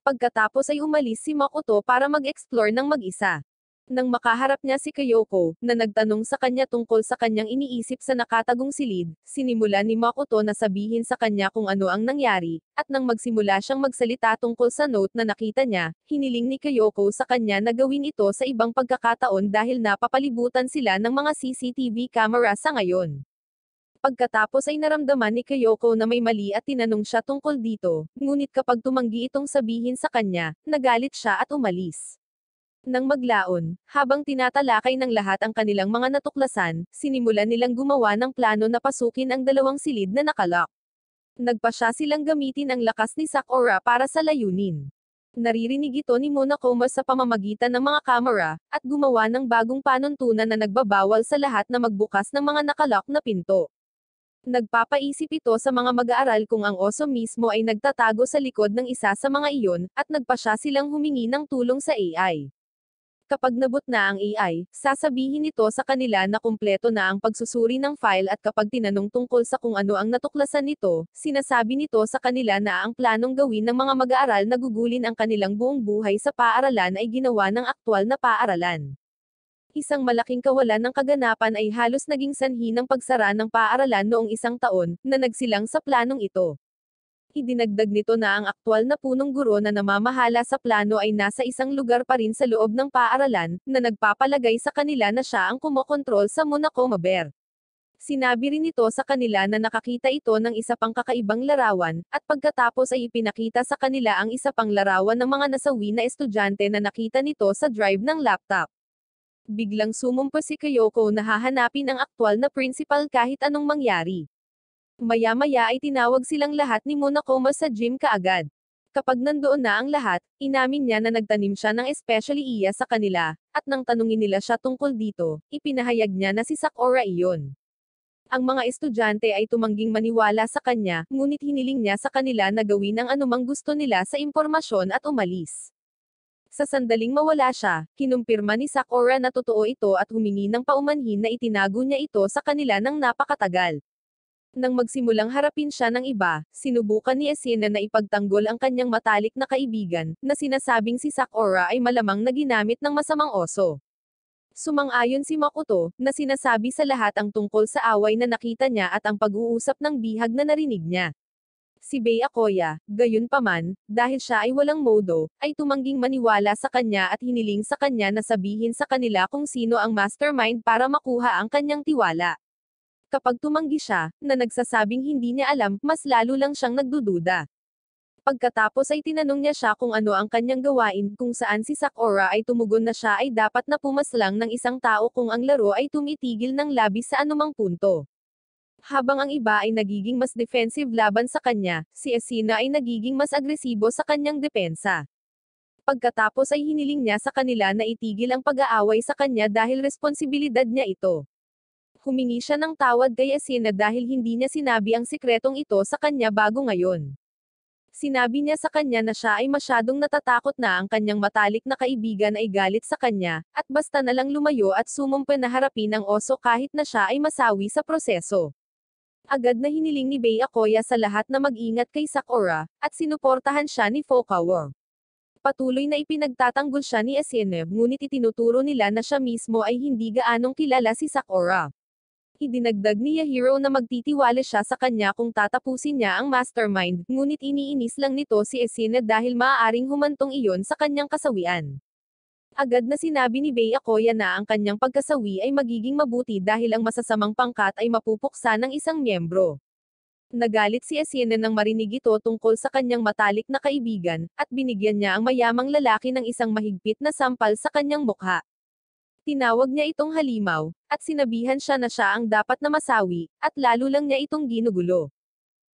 Pagkatapos ay umalis si Makoto para mag-explore ng mag-isa. Nang makaharap niya si Kayoko, na nagtanong sa kanya tungkol sa kanyang iniisip sa nakatagong silid, sinimula ni Makoto na sabihin sa kanya kung ano ang nangyari, at nang magsimula siyang magsalita tungkol sa note na nakita niya, hiniling ni Kayoko sa kanya na gawin ito sa ibang pagkakataon dahil napapalibutan sila ng mga CCTV camera sa ngayon. Pagkatapos ay naramdaman ni Kayoko na may mali at tinanong siya tungkol dito, ngunit kapag tumanggi itong sabihin sa kanya, nagalit siya at umalis. Nang maglaon, habang tinatalakay ng lahat ang kanilang mga natuklasan, sinimulan nilang gumawa ng plano na pasukin ang dalawang silid na nakalock. Nagpa siya silang gamitin ang lakas ni Sakura para sa layunin. Naririnig ito ni Monakoma sa pamamagitan ng mga kamera, at gumawa ng bagong panuntunan na nagbabawal sa lahat na magbukas ng mga nakalock na pinto. Nagpapaisip ito sa mga mag-aaral kung ang oso mismo ay nagtatago sa likod ng isa sa mga iyon, at nagpasya silang humingi ng tulong sa AI. Kapag nabot na ang AI, sasabihin ito sa kanila na kumpleto na ang pagsusuri ng file at kapag tinanong tungkol sa kung ano ang natuklasan nito, sinasabi nito sa kanila na ang planong gawin ng mga mag-aaral na gugulin ang kanilang buong buhay sa paaralan ay ginawa ng aktwal na paaralan. Isang malaking kawalan ng kaganapan ay halos naging sanhi ng pagsara ng paaralan noong isang taon, na nagsilang sa planong ito. Idinagdag nito na ang aktwal na punong guro na namamahala sa plano ay nasa isang lugar pa rin sa loob ng paaralan, na nagpapalagay sa kanila na siya ang kumokontrol sa Monaco Maber. Sinabi rin ito sa kanila na nakakita ito ng isa pang kakaibang larawan, at pagkatapos ay ipinakita sa kanila ang isa pang larawan ng mga nasawi na estudyante na nakita nito sa drive ng laptop biglang sumumpa si Kayoko na hahanapin ang aktwal na principal kahit anong mangyari. Maya-maya ay tinawag silang lahat ni Monakoma sa gym kaagad. Kapag nandoon na ang lahat, inamin niya na nagtanim siya ng especially iya sa kanila, at nang tanungin nila siya tungkol dito, ipinahayag niya na si Sakura iyon. Ang mga estudyante ay tumangging maniwala sa kanya, ngunit hiniling niya sa kanila na gawin ang anumang gusto nila sa impormasyon at umalis. Sa sandaling mawala siya, kinumpirma ni Sakura na totoo ito at humingi ng paumanhin na itinago niya ito sa kanila ng napakatagal. Nang magsimulang harapin siya ng iba, sinubukan ni Asena na ipagtanggol ang kanyang matalik na kaibigan, na sinasabing si Sakura ay malamang na ginamit ng masamang oso. Sumang-ayon si Makoto, na sinasabi sa lahat ang tungkol sa away na nakita niya at ang pag-uusap ng bihag na narinig niya. Si Bea Koya, gayunpaman, dahil siya ay walang modo, ay tumangging maniwala sa kanya at hiniling sa kanya na sabihin sa kanila kung sino ang mastermind para makuha ang kanyang tiwala. Kapag tumanggi siya, na nagsasabing hindi niya alam, mas lalo lang siyang nagdududa. Pagkatapos ay tinanong niya siya kung ano ang kanyang gawain kung saan si Sakura ay tumugon na siya ay dapat na pumaslang ng isang tao kung ang laro ay tumitigil ng labis sa anumang punto. Habang ang iba ay nagiging mas defensive laban sa kanya, si Asina ay nagiging mas agresibo sa kanyang depensa. Pagkatapos ay hiniling niya sa kanila na itigil ang pag-aaway sa kanya dahil responsibilidad niya ito. Humingi siya ng tawad kay Asina dahil hindi niya sinabi ang sikretong ito sa kanya bago ngayon. Sinabi niya sa kanya na siya ay masyadong natatakot na ang kanyang matalik na kaibigan ay galit sa kanya, at basta na lang lumayo at sumumpe na harapin ang oso kahit na siya ay masawi sa proseso agad na hiniling ni Bea Koya sa lahat na mag-ingat kay Sakura, at sinuportahan siya ni Fokawa. Patuloy na ipinagtatanggol siya ni Esene ngunit itinuturo nila na siya mismo ay hindi gaanong kilala si Sakura. Idinagdag ni Yahiro na magtitiwala siya sa kanya kung tatapusin niya ang mastermind, ngunit iniinis lang nito si Esene dahil maaaring humantong iyon sa kanyang kasawian. Agad na sinabi ni Bea Koya na ang kanyang pagkasawi ay magiging mabuti dahil ang masasamang pangkat ay mapupuksa ng isang miyembro. Nagalit si Asiena nang marinig ito tungkol sa kanyang matalik na kaibigan, at binigyan niya ang mayamang lalaki ng isang mahigpit na sampal sa kanyang mukha. Tinawag niya itong halimaw, at sinabihan siya na siya ang dapat na masawi, at lalo lang niya itong ginugulo.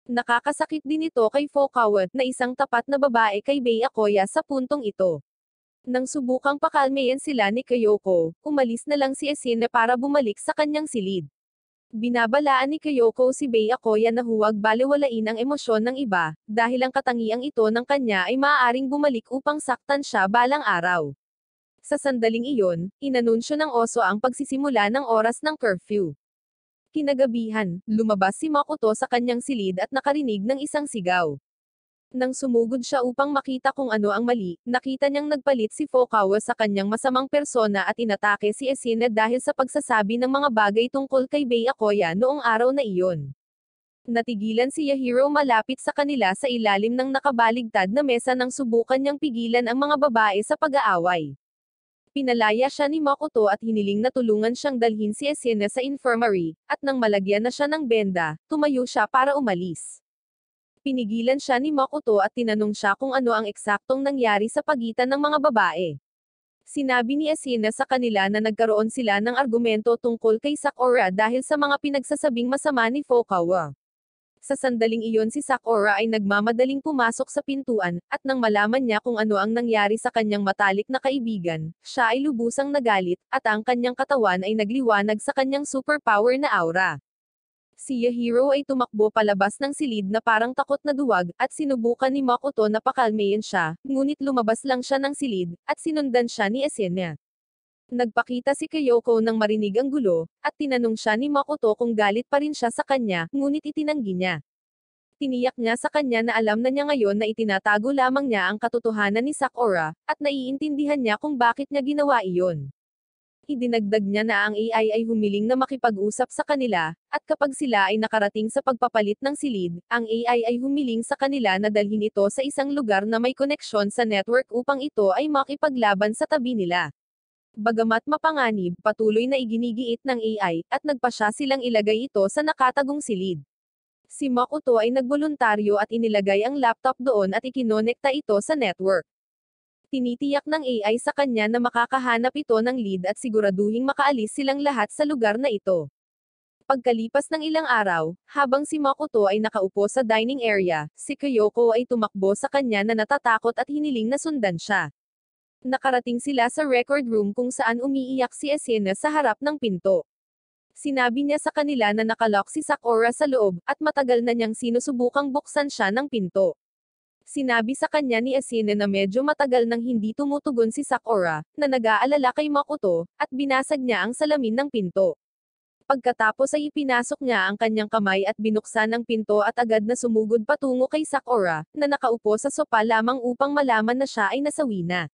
Nakakasakit din ito kay Fokawat na isang tapat na babae kay Bea Koya sa puntong ito. Nang subukang pakalmayan sila ni Kayoko, umalis na lang si Asina para bumalik sa kanyang silid. Binabalaan ni Kayoko si Bey Akoya na huwag balewalain ang emosyon ng iba, dahil ang katangiang ito ng kanya ay maaaring bumalik upang saktan siya balang araw. Sa sandaling iyon, inanunsyo ng oso ang pagsisimula ng oras ng curfew. Kinagabihan, lumabas si Makoto sa kanyang silid at nakarinig ng isang sigaw. Nang sumugod siya upang makita kung ano ang mali, nakita niyang nagpalit si Fokawa sa kanyang masamang persona at inatake si Esina dahil sa pagsasabi ng mga bagay tungkol kay Bey Akoya noong araw na iyon. Natigilan si Yahiro malapit sa kanila sa ilalim ng nakabaligtad na mesa nang subukan niyang pigilan ang mga babae sa pag-aaway. Pinalaya siya ni Makoto at hiniling na tulungan siyang dalhin si Esina sa infirmary, at nang malagyan na siya ng benda, tumayo siya para umalis pinigilan siya ni Makoto at tinanong siya kung ano ang eksaktong nangyari sa pagitan ng mga babae. Sinabi ni Asina sa kanila na nagkaroon sila ng argumento tungkol kay Sakura dahil sa mga pinagsasabing masama ni Fokawa. Sa sandaling iyon si Sakura ay nagmamadaling pumasok sa pintuan, at nang malaman niya kung ano ang nangyari sa kanyang matalik na kaibigan, siya ay lubusang nagalit, at ang kanyang katawan ay nagliwanag sa kanyang superpower na aura. Si Yahiro ay tumakbo palabas ng silid na parang takot na duwag, at sinubukan ni Makoto na pakalmayin siya, ngunit lumabas lang siya ng silid, at sinundan siya ni Esenia. Nagpakita si Kayoko ng marinig ang gulo, at tinanong siya ni Makoto kung galit pa rin siya sa kanya, ngunit itinanggi niya. Tiniyak niya sa kanya na alam na niya ngayon na itinatago lamang niya ang katotohanan ni Sakura, at naiintindihan niya kung bakit niya ginawa iyon. Idinagdag niya na ang AI ay humiling na makipag-usap sa kanila, at kapag sila ay nakarating sa pagpapalit ng silid, ang AI ay humiling sa kanila na dalhin ito sa isang lugar na may koneksyon sa network upang ito ay makipaglaban sa tabi nila. Bagamat mapanganib, patuloy na iginigiit ng AI, at nagpa siya silang ilagay ito sa nakatagong silid. Si Makoto ay nagboluntaryo at inilagay ang laptop doon at ikinonekta ito sa network tinitiyak ng AI sa kanya na makakahanap ito ng lead at siguraduhing makaalis silang lahat sa lugar na ito. Pagkalipas ng ilang araw, habang si Makoto ay nakaupo sa dining area, si Kyoko ay tumakbo sa kanya na natatakot at hiniling na sundan siya. Nakarating sila sa record room kung saan umiiyak si Esena sa harap ng pinto. Sinabi niya sa kanila na nakalock si Sakura sa loob, at matagal na niyang sinusubukang buksan siya ng pinto. Sinabi sa kanya ni Asina na medyo matagal nang hindi tumutugon si Sakura, na nag-aalala kay Makoto, at binasag niya ang salamin ng pinto. Pagkatapos ay ipinasok niya ang kanyang kamay at binuksan ang pinto at agad na sumugod patungo kay Sakura, na nakaupo sa sopa lamang upang malaman na siya ay nasawi na.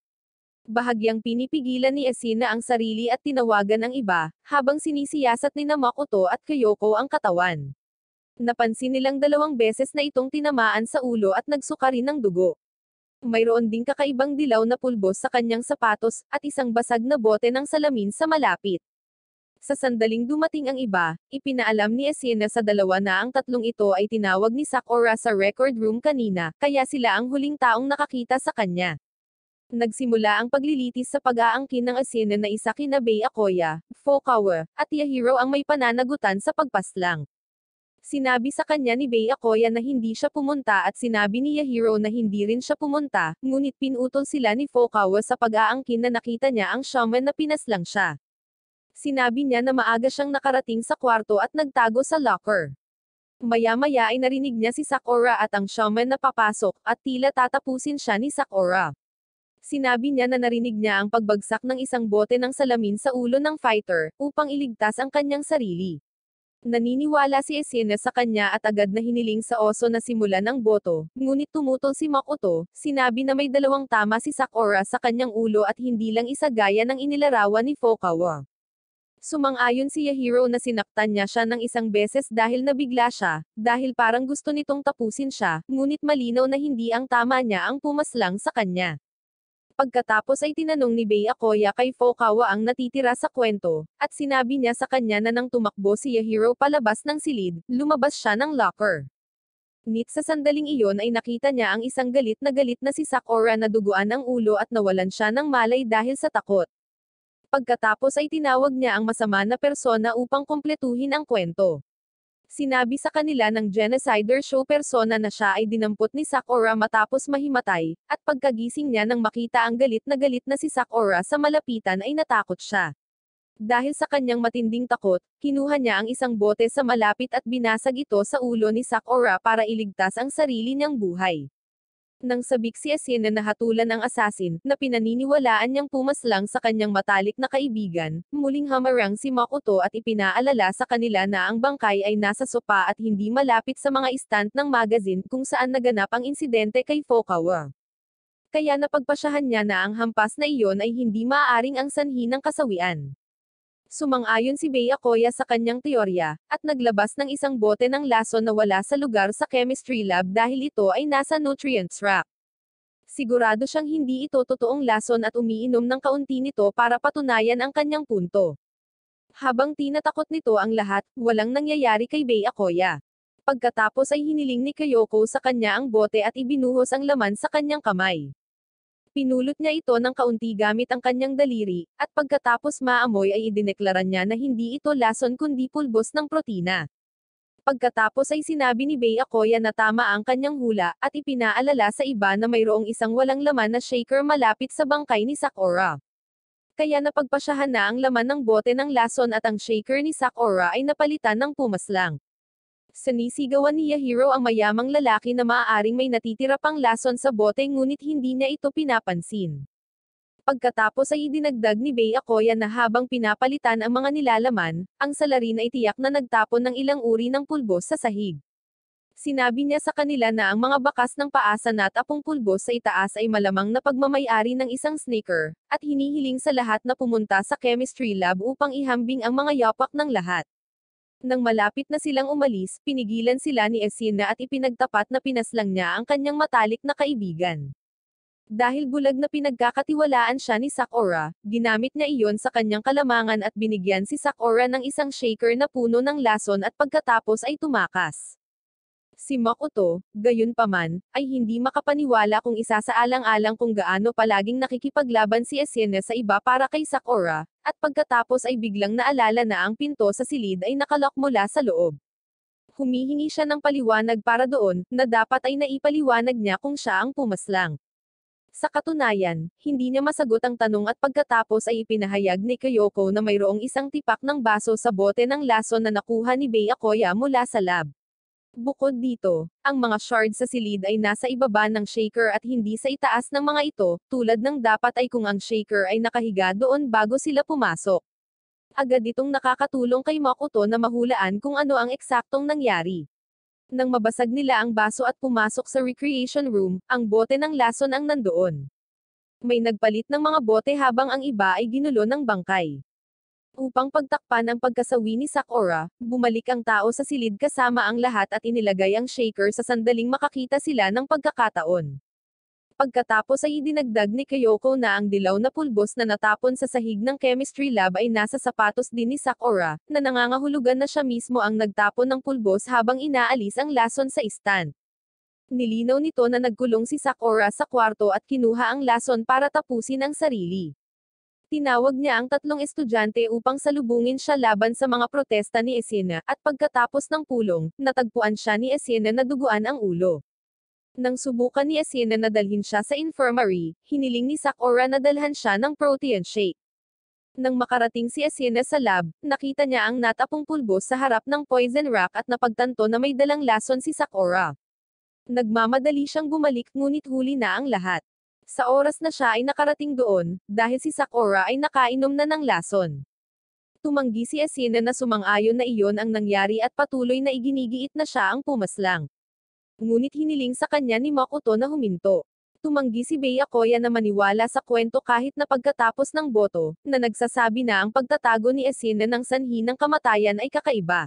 Bahagyang pinipigilan ni Asina ang sarili at tinawagan ang iba, habang sinisiyasat ni Namakoto at Kyoko ang katawan. Napansin nilang dalawang beses na itong tinamaan sa ulo at nagsuka rin ng dugo. Mayroon ding kakaibang dilaw na pulbos sa kanyang sapatos, at isang basag na bote ng salamin sa malapit. Sa sandaling dumating ang iba, ipinaalam ni Esena sa dalawa na ang tatlong ito ay tinawag ni Sakura sa record room kanina, kaya sila ang huling taong nakakita sa kanya. Nagsimula ang paglilitis sa pag-aangkin ng Esena na isa kina Bay Akoya, Fokawa, at Yahiro ang may pananagutan sa pagpaslang. Sinabi sa kanya ni Bea Koya na hindi siya pumunta at sinabi ni Yahiro na hindi rin siya pumunta, ngunit pinutol sila ni Fokawa sa pag-aangkin na nakita niya ang shaman na pinaslang siya. Sinabi niya na maaga siyang nakarating sa kwarto at nagtago sa locker. Maya-maya ay narinig niya si Sakura at ang shaman na papasok, at tila tatapusin siya ni Sakura. Sinabi niya na narinig niya ang pagbagsak ng isang bote ng salamin sa ulo ng fighter, upang iligtas ang kanyang sarili. Naniniwala si Esena sa kanya at agad na hiniling sa oso na simulan ang boto, ngunit tumutol si Makoto, sinabi na may dalawang tama si Sakura sa kanyang ulo at hindi lang isa gaya ng inilarawan ni Fokawa. Sumang-ayon si Yahiro na sinaktan niya siya ng isang beses dahil nabigla siya, dahil parang gusto nitong tapusin siya, ngunit malinaw na hindi ang tama niya ang pumaslang sa kanya. Pagkatapos ay tinanong ni Bea Koya kay Fokawa ang natitira sa kwento, at sinabi niya sa kanya na nang tumakbo si Yahiro palabas ng silid, lumabas siya ng locker. Nit sa sandaling iyon ay nakita niya ang isang galit na galit na si Sakura na duguan ang ulo at nawalan siya ng malay dahil sa takot. Pagkatapos ay tinawag niya ang masama na persona upang kumpletuhin ang kwento. Sinabi sa kanila ng genocider show persona na siya ay dinampot ni Sakura matapos mahimatay, at pagkagising niya nang makita ang galit na galit na si Sakura sa malapitan ay natakot siya. Dahil sa kanyang matinding takot, kinuha niya ang isang bote sa malapit at binasag ito sa ulo ni Sakura para iligtas ang sarili niyang buhay. Nang sabik si Asin na nahatulan ang asasin, na pinaniniwalaan niyang pumaslang sa kanyang matalik na kaibigan, muling hamarang si Makoto at ipinaalala sa kanila na ang bangkay ay nasa sopa at hindi malapit sa mga istant ng magazine kung saan naganap ang insidente kay Fokawa. Kaya napagpasyahan niya na ang hampas na iyon ay hindi maaaring ang sanhi ng kasawian. Sumang-ayon si Bea Koya sa kanyang teorya, at naglabas ng isang bote ng laso na wala sa lugar sa chemistry lab dahil ito ay nasa nutrients rack. Sigurado siyang hindi ito totoong lason at umiinom ng kaunti nito para patunayan ang kanyang punto. Habang tinatakot nito ang lahat, walang nangyayari kay Bea Koya. Pagkatapos ay hiniling ni Kayoko sa kanya ang bote at ibinuhos ang laman sa kanyang kamay. Pinulot niya ito ng kaunti gamit ang kanyang daliri, at pagkatapos maamoy ay idineklara niya na hindi ito lason kundi pulbos ng protina. Pagkatapos ay sinabi ni Bea Koya na tama ang kanyang hula, at ipinaalala sa iba na mayroong isang walang laman na shaker malapit sa bangkay ni Sakura. Kaya napagpasyahan na ang laman ng bote ng lason at ang shaker ni Sakura ay napalitan ng pumaslang. Sinisigawan ni Yahiro ang mayamang lalaki na maaaring may natitira pang lason sa bote ngunit hindi niya ito pinapansin. Pagkatapos ay idinagdag ni Bay Akoya na habang pinapalitan ang mga nilalaman, ang salarin ay tiyak na nagtapon ng ilang uri ng pulbos sa sahig. Sinabi niya sa kanila na ang mga bakas ng paasa at apong pulbos sa itaas ay malamang na pagmamayari ng isang sneaker, at hinihiling sa lahat na pumunta sa chemistry lab upang ihambing ang mga yapak ng lahat. Nang malapit na silang umalis, pinigilan sila ni Esina at ipinagtapat na pinaslang niya ang kanyang matalik na kaibigan. Dahil bulag na pinagkakatiwalaan siya ni Sakura, ginamit niya iyon sa kanyang kalamangan at binigyan si Sakura ng isang shaker na puno ng lason at pagkatapos ay tumakas. Si Makoto, gayon paman, ay hindi makapaniwala kung isa isasaalang-alang kung gaano palaging nakikipaglaban si Esena sa iba para kay Sakura, at pagkatapos ay biglang naalala na ang pinto sa silid ay nakalok mula sa loob. Humihingi siya ng paliwanag para doon, na dapat ay naipaliwanag niya kung siya ang pumaslang. Sa katunayan, hindi niya masagot ang tanong at pagkatapos ay ipinahayag ni Kayoko na mayroong isang tipak ng baso sa bote ng laso na nakuha ni Bea Koya mula sa lab. Bukod dito, ang mga shard sa silid ay nasa ibaba ng shaker at hindi sa itaas ng mga ito, tulad ng dapat ay kung ang shaker ay nakahiga doon bago sila pumasok. Agad itong nakakatulong kay Makoto na mahulaan kung ano ang eksaktong nangyari. Nang mabasag nila ang baso at pumasok sa recreation room, ang bote ng lason ang nandoon. May nagpalit ng mga bote habang ang iba ay ginulo ng bangkay. Upang pagtakpan ang pagkasawi ni Sakura, bumalik ang tao sa silid kasama ang lahat at inilagay ang shaker sa sandaling makakita sila ng pagkakataon. Pagkatapos ay idinagdag ni Kyoko na ang dilaw na pulbos na natapon sa sahig ng chemistry lab ay nasa sapatos din ni Sakura, na nangangahulugan na siya mismo ang nagtapon ng pulbos habang inaalis ang lason sa stand. Nilinaw nito na nagkulong si Sakura sa kwarto at kinuha ang lason para tapusin ang sarili. Tinawag niya ang tatlong estudyante upang salubungin siya laban sa mga protesta ni Esena, at pagkatapos ng pulong, natagpuan siya ni Esena na duguan ang ulo. Nang subukan ni Esena na dalhin siya sa infirmary, hiniling ni Sakura na dalhan siya ng protein shake. Nang makarating si Asina sa lab, nakita niya ang natapong pulbo sa harap ng poison rack at napagtanto na may dalang lason si Sakura. Nagmamadali siyang bumalik ngunit huli na ang lahat. Sa oras na siya ay nakarating doon, dahil si Sakura ay nakainom na ng lason. Tumanggi si Asina na sumang-ayon na iyon ang nangyari at patuloy na iginigiit na siya ang pumaslang. Ngunit hiniling sa kanya ni Makoto na huminto. Tumanggi si Bea Koya na maniwala sa kwento kahit na pagkatapos ng boto, na nagsasabi na ang pagtatago ni Asina ng sanhi ng kamatayan ay kakaiba.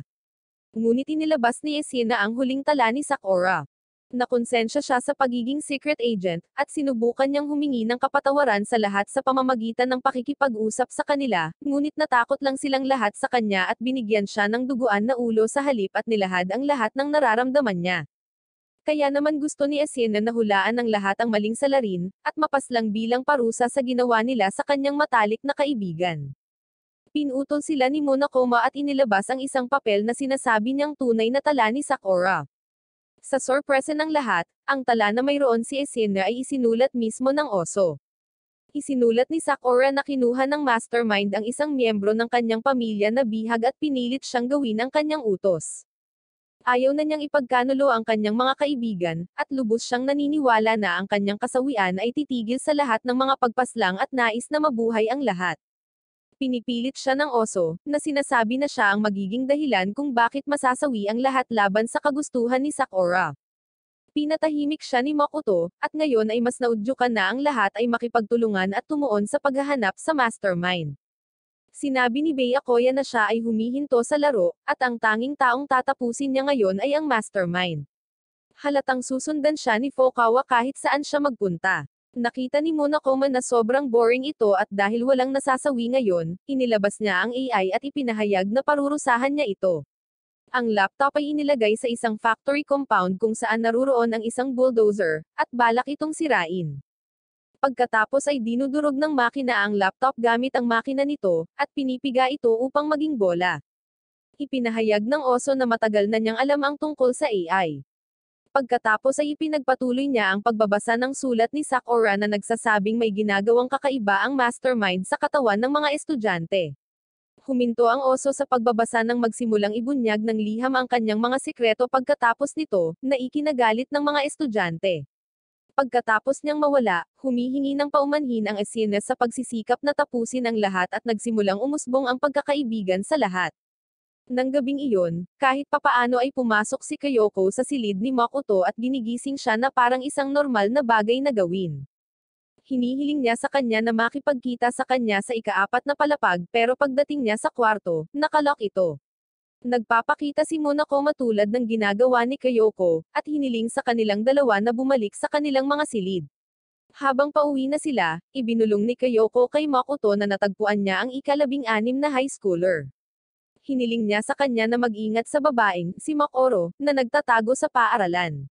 Ngunit inilabas ni Asina ang huling tala ni Sakura nakonsensya siya sa pagiging secret agent, at sinubukan niyang humingi ng kapatawaran sa lahat sa pamamagitan ng pakikipag-usap sa kanila, ngunit natakot lang silang lahat sa kanya at binigyan siya ng duguan na ulo sa halip at nilahad ang lahat ng nararamdaman niya. Kaya naman gusto ni Esina na hulaan ng lahat ang maling salarin, at mapaslang bilang parusa sa ginawa nila sa kanyang matalik na kaibigan. Pinutol sila ni Monokoma at inilabas ang isang papel na sinasabi niyang tunay na tala ni Sakura. Sa sorpresa ng lahat, ang tala na mayroon si Esina ay isinulat mismo ng oso. Isinulat ni Sakura na kinuha ng mastermind ang isang miyembro ng kanyang pamilya na bihag at pinilit siyang gawin ang kanyang utos. Ayaw na niyang ipagkanulo ang kanyang mga kaibigan, at lubos siyang naniniwala na ang kanyang kasawian ay titigil sa lahat ng mga pagpaslang at nais na mabuhay ang lahat. Pinipilit siya ng oso, na sinasabi na siya ang magiging dahilan kung bakit masasawi ang lahat laban sa kagustuhan ni Sakura. Pinatahimik siya ni Makoto, at ngayon ay mas naudyukan na ang lahat ay makipagtulungan at tumuon sa paghahanap sa mastermind. Sinabi ni Bea Koya na siya ay humihinto sa laro, at ang tanging taong tatapusin niya ngayon ay ang mastermind. Halatang susundan siya ni Fokawa kahit saan siya magpunta. Nakita ni Mona Coman na sobrang boring ito at dahil walang nasasawi ngayon, inilabas niya ang AI at ipinahayag na parurusahan niya ito. Ang laptop ay inilagay sa isang factory compound kung saan naruroon ang isang bulldozer, at balak itong sirain. Pagkatapos ay dinudurog ng makina ang laptop gamit ang makina nito, at pinipiga ito upang maging bola. Ipinahayag ng oso na matagal na niyang alam ang tungkol sa AI. Pagkatapos ay ipinagpatuloy niya ang pagbabasa ng sulat ni Sakura na nagsasabing may ginagawang kakaiba ang mastermind sa katawan ng mga estudyante. Huminto ang oso sa pagbabasa ng magsimulang ibunyag ng liham ang kanyang mga sikreto pagkatapos nito, na ikinagalit ng mga estudyante. Pagkatapos niyang mawala, humihingi ng paumanhin ang Esienes sa pagsisikap na tapusin ang lahat at nagsimulang umusbong ang pagkakaibigan sa lahat. Nang gabing iyon, kahit papaano ay pumasok si Kayoko sa silid ni Makoto at ginigising siya na parang isang normal na bagay na gawin. Hinihiling niya sa kanya na makipagkita sa kanya sa ikaapat na palapag pero pagdating niya sa kwarto, nakalock ito. Nagpapakita si Monaco matulad ng ginagawa ni Kayoko, at hiniling sa kanilang dalawa na bumalik sa kanilang mga silid. Habang pauwi na sila, ibinulong ni Kayoko kay Makoto na natagpuan niya ang ikalabing anim na high schooler hiniling niya sa kanya na mag-ingat sa babaeng, si Makoro, na nagtatago sa paaralan.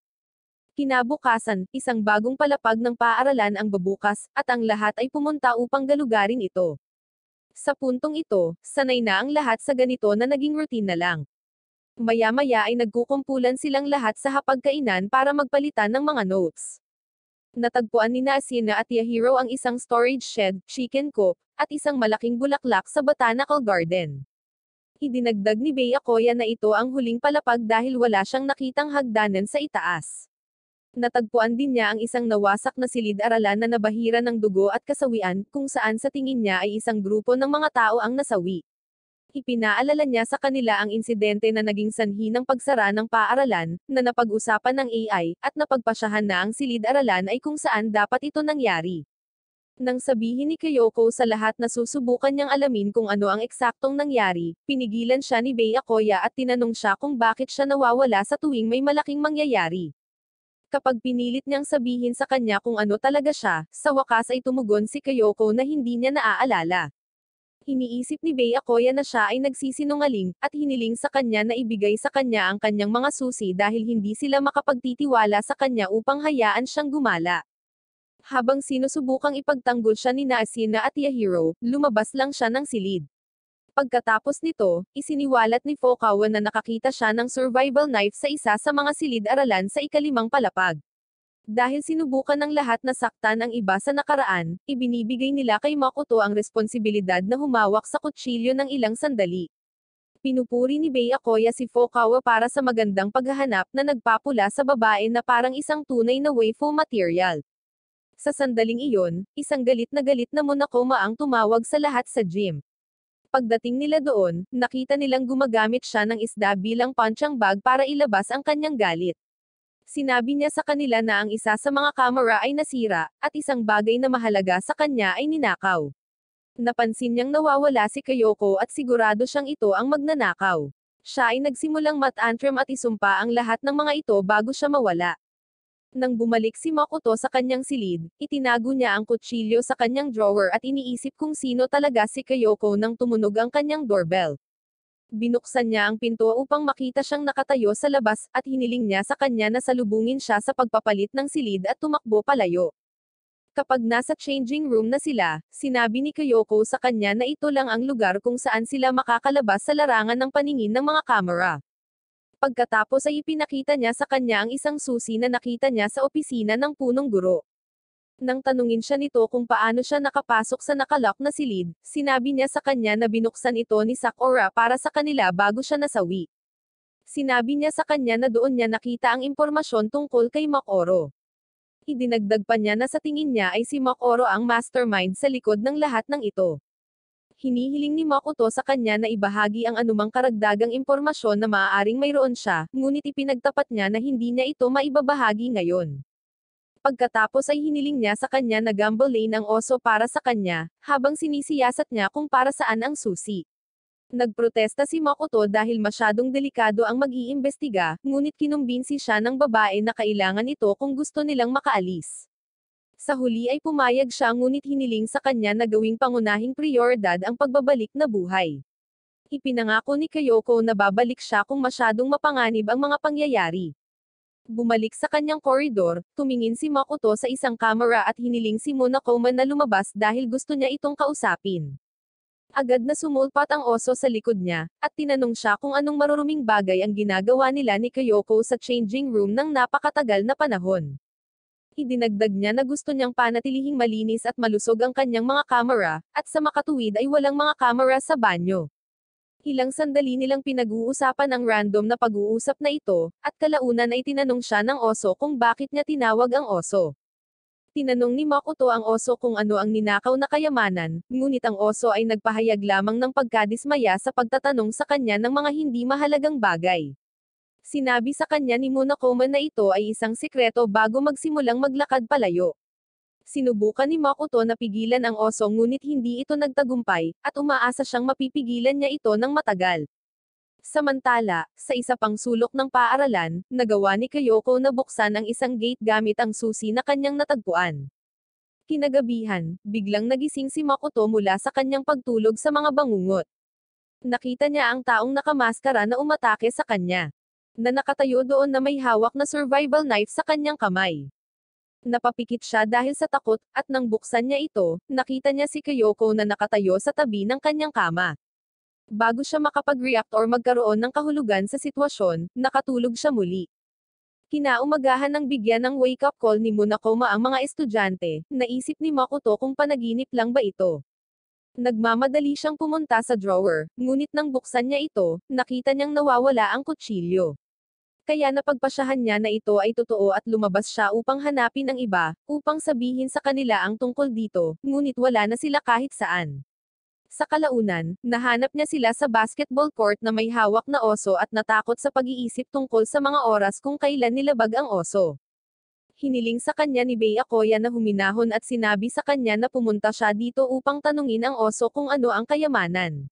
Kinabukasan, isang bagong palapag ng paaralan ang babukas, at ang lahat ay pumunta upang galugarin ito. Sa puntong ito, sanay na ang lahat sa ganito na naging routine na lang. Maya-maya ay nagkukumpulan silang lahat sa hapagkainan para magpalitan ng mga notes. Natagpuan ni Asina at Yahiro ang isang storage shed, chicken coop, at isang malaking bulaklak sa Botanical Garden idinagdag ni Bea Koya na ito ang huling palapag dahil wala siyang nakitang hagdanan sa itaas. Natagpuan din niya ang isang nawasak na silid-aralan na nabahira ng dugo at kasawian, kung saan sa tingin niya ay isang grupo ng mga tao ang nasawi. Ipinaalala niya sa kanila ang insidente na naging sanhi ng pagsara ng paaralan, na napag-usapan ng AI, at napagpasyahan na ang silid-aralan ay kung saan dapat ito nangyari. Nang sabihin ni Kyoko sa lahat na susubukan niyang alamin kung ano ang eksaktong nangyari, pinigilan siya ni Bea Koya at tinanong siya kung bakit siya nawawala sa tuwing may malaking mangyayari. Kapag pinilit niyang sabihin sa kanya kung ano talaga siya, sa wakas ay tumugon si Kyoko na hindi niya naaalala. Iniisip ni Bea Koya na siya ay nagsisinungaling, at hiniling sa kanya na ibigay sa kanya ang kanyang mga susi dahil hindi sila makapagtitiwala sa kanya upang hayaan siyang gumala. Habang sinusubukang ipagtanggol siya ni Naasina at Yahiro, lumabas lang siya ng silid. Pagkatapos nito, isiniwalat ni Fokawa na nakakita siya ng survival knife sa isa sa mga silid-aralan sa ikalimang palapag. Dahil sinubukan ng lahat na saktan ang iba sa nakaraan, ibinibigay nila kay Makoto ang responsibilidad na humawak sa kutsilyo ng ilang sandali. Pinupuri ni Bea Koya si Fokawa para sa magandang paghahanap na nagpapula sa babae na parang isang tunay na waifu material. Sa sandaling iyon, isang galit na galit na monakoma ang tumawag sa lahat sa gym. Pagdating nila doon, nakita nilang gumagamit siya ng isda bilang punchang bag para ilabas ang kanyang galit. Sinabi niya sa kanila na ang isa sa mga kamera ay nasira, at isang bagay na mahalaga sa kanya ay ninakaw. Napansin niyang nawawala si Kayoko at sigurado siyang ito ang magnanakaw. Siya ay nagsimulang mat-antrim at isumpa ang lahat ng mga ito bago siya mawala. Nang bumalik si Makoto sa kanyang silid, itinago niya ang kutsilyo sa kanyang drawer at iniisip kung sino talaga si Kayoko nang tumunog ang kanyang doorbell. Binuksan niya ang pinto upang makita siyang nakatayo sa labas at hiniling niya sa kanya na salubungin siya sa pagpapalit ng silid at tumakbo palayo. Kapag nasa changing room na sila, sinabi ni Kayoko sa kanya na ito lang ang lugar kung saan sila makakalabas sa larangan ng paningin ng mga kamera pagkatapos ay ipinakita niya sa kanya ang isang susi na nakita niya sa opisina ng punong guro. Nang tanungin siya nito kung paano siya nakapasok sa nakalock na silid, sinabi niya sa kanya na binuksan ito ni Sakura para sa kanila bago siya nasawi. Sinabi niya sa kanya na doon niya nakita ang impormasyon tungkol kay Makoro. Idinagdag pa niya na sa tingin niya ay si Makoro ang mastermind sa likod ng lahat ng ito hinihiling ni Makoto sa kanya na ibahagi ang anumang karagdagang impormasyon na maaaring mayroon siya, ngunit ipinagtapat niya na hindi niya ito maibabahagi ngayon. Pagkatapos ay hiniling niya sa kanya na gamble lane ang oso para sa kanya, habang sinisiyasat niya kung para saan ang susi. Nagprotesta si Makoto dahil masyadong delikado ang mag-iimbestiga, ngunit kinumbinsi siya ng babae na kailangan ito kung gusto nilang makaalis. Sa huli ay pumayag siya ngunit hiniling sa kanya na gawing pangunahing prioridad ang pagbabalik na buhay. Ipinangako ni Kayoko na babalik siya kung masyadong mapanganib ang mga pangyayari. Bumalik sa kanyang koridor, tumingin si Makoto sa isang kamera at hiniling si Monacoman na lumabas dahil gusto niya itong kausapin. Agad na sumulpat ang oso sa likod niya, at tinanong siya kung anong maruruming bagay ang ginagawa nila ni Kayoko sa changing room ng napakatagal na panahon. Idinagdag niya na gusto niyang panatilihing malinis at malusog ang kanyang mga kamera, at sa makatuwid ay walang mga kamera sa banyo. Ilang sandali nilang pinag-uusapan ang random na pag-uusap na ito, at kalaunan ay tinanong siya ng oso kung bakit niya tinawag ang oso. Tinanong ni Makoto ang oso kung ano ang ninakaw na kayamanan, ngunit ang oso ay nagpahayag lamang ng pagkadismaya sa pagtatanong sa kanya ng mga hindi mahalagang bagay. Sinabi sa kanya ni Monacoman na ito ay isang sikreto bago magsimulang maglakad palayo. Sinubukan ni Makoto na pigilan ang oso ngunit hindi ito nagtagumpay, at umaasa siyang mapipigilan niya ito ng matagal. Samantala, sa isa pang sulok ng paaralan, nagawa ni Kayoko na buksan ang isang gate gamit ang susi na kanyang natagpuan. Kinagabihan, biglang nagising si Makuto mula sa kanyang pagtulog sa mga bangungot. Nakita niya ang taong nakamaskara na umatake sa kanya na nakatayo doon na may hawak na survival knife sa kanyang kamay. Napapikit siya dahil sa takot, at nang buksan niya ito, nakita niya si Kyoko na nakatayo sa tabi ng kanyang kama. Bago siya makapag-react or magkaroon ng kahulugan sa sitwasyon, nakatulog siya muli. Kinaumagahan ng bigyan ng wake-up call ni Munakoma ang mga estudyante, naisip ni Makoto kung panaginip lang ba ito. Nagmamadali siyang pumunta sa drawer, ngunit nang buksan niya ito, nakita niyang nawawala ang kutsilyo. Kaya napagpasyahan niya na ito ay totoo at lumabas siya upang hanapin ang iba, upang sabihin sa kanila ang tungkol dito, ngunit wala na sila kahit saan. Sa kalaunan, nahanap niya sila sa basketball court na may hawak na oso at natakot sa pag-iisip tungkol sa mga oras kung kailan nilabag ang oso. Hiniling sa kanya ni Bea Koya na huminahon at sinabi sa kanya na pumunta siya dito upang tanungin ang oso kung ano ang kayamanan.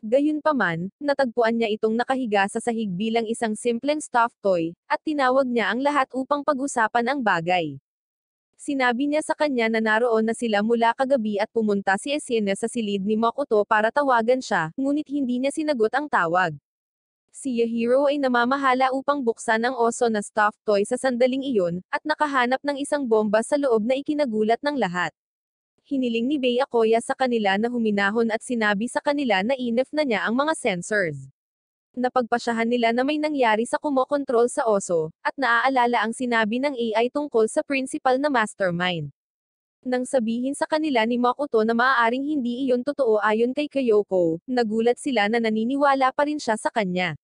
Gayunpaman, natagpuan niya itong nakahiga sa sahig bilang isang simpleng stuffed toy, at tinawag niya ang lahat upang pag-usapan ang bagay. Sinabi niya sa kanya na naroon na sila mula kagabi at pumunta si Esiena sa silid ni Makoto para tawagan siya, ngunit hindi niya sinagot ang tawag. Si Yahiro ay namamahala upang buksan ang oso na stuffed toy sa sandaling iyon, at nakahanap ng isang bomba sa loob na ikinagulat ng lahat hiniling ni Bea Koya sa kanila na huminahon at sinabi sa kanila na inef na niya ang mga sensors. Napagpasyahan nila na may nangyari sa kumokontrol sa oso, at naaalala ang sinabi ng AI tungkol sa principal na mastermind. Nang sabihin sa kanila ni Makoto na maaaring hindi iyon totoo ayon kay Kyoko, nagulat sila na naniniwala pa rin siya sa kanya.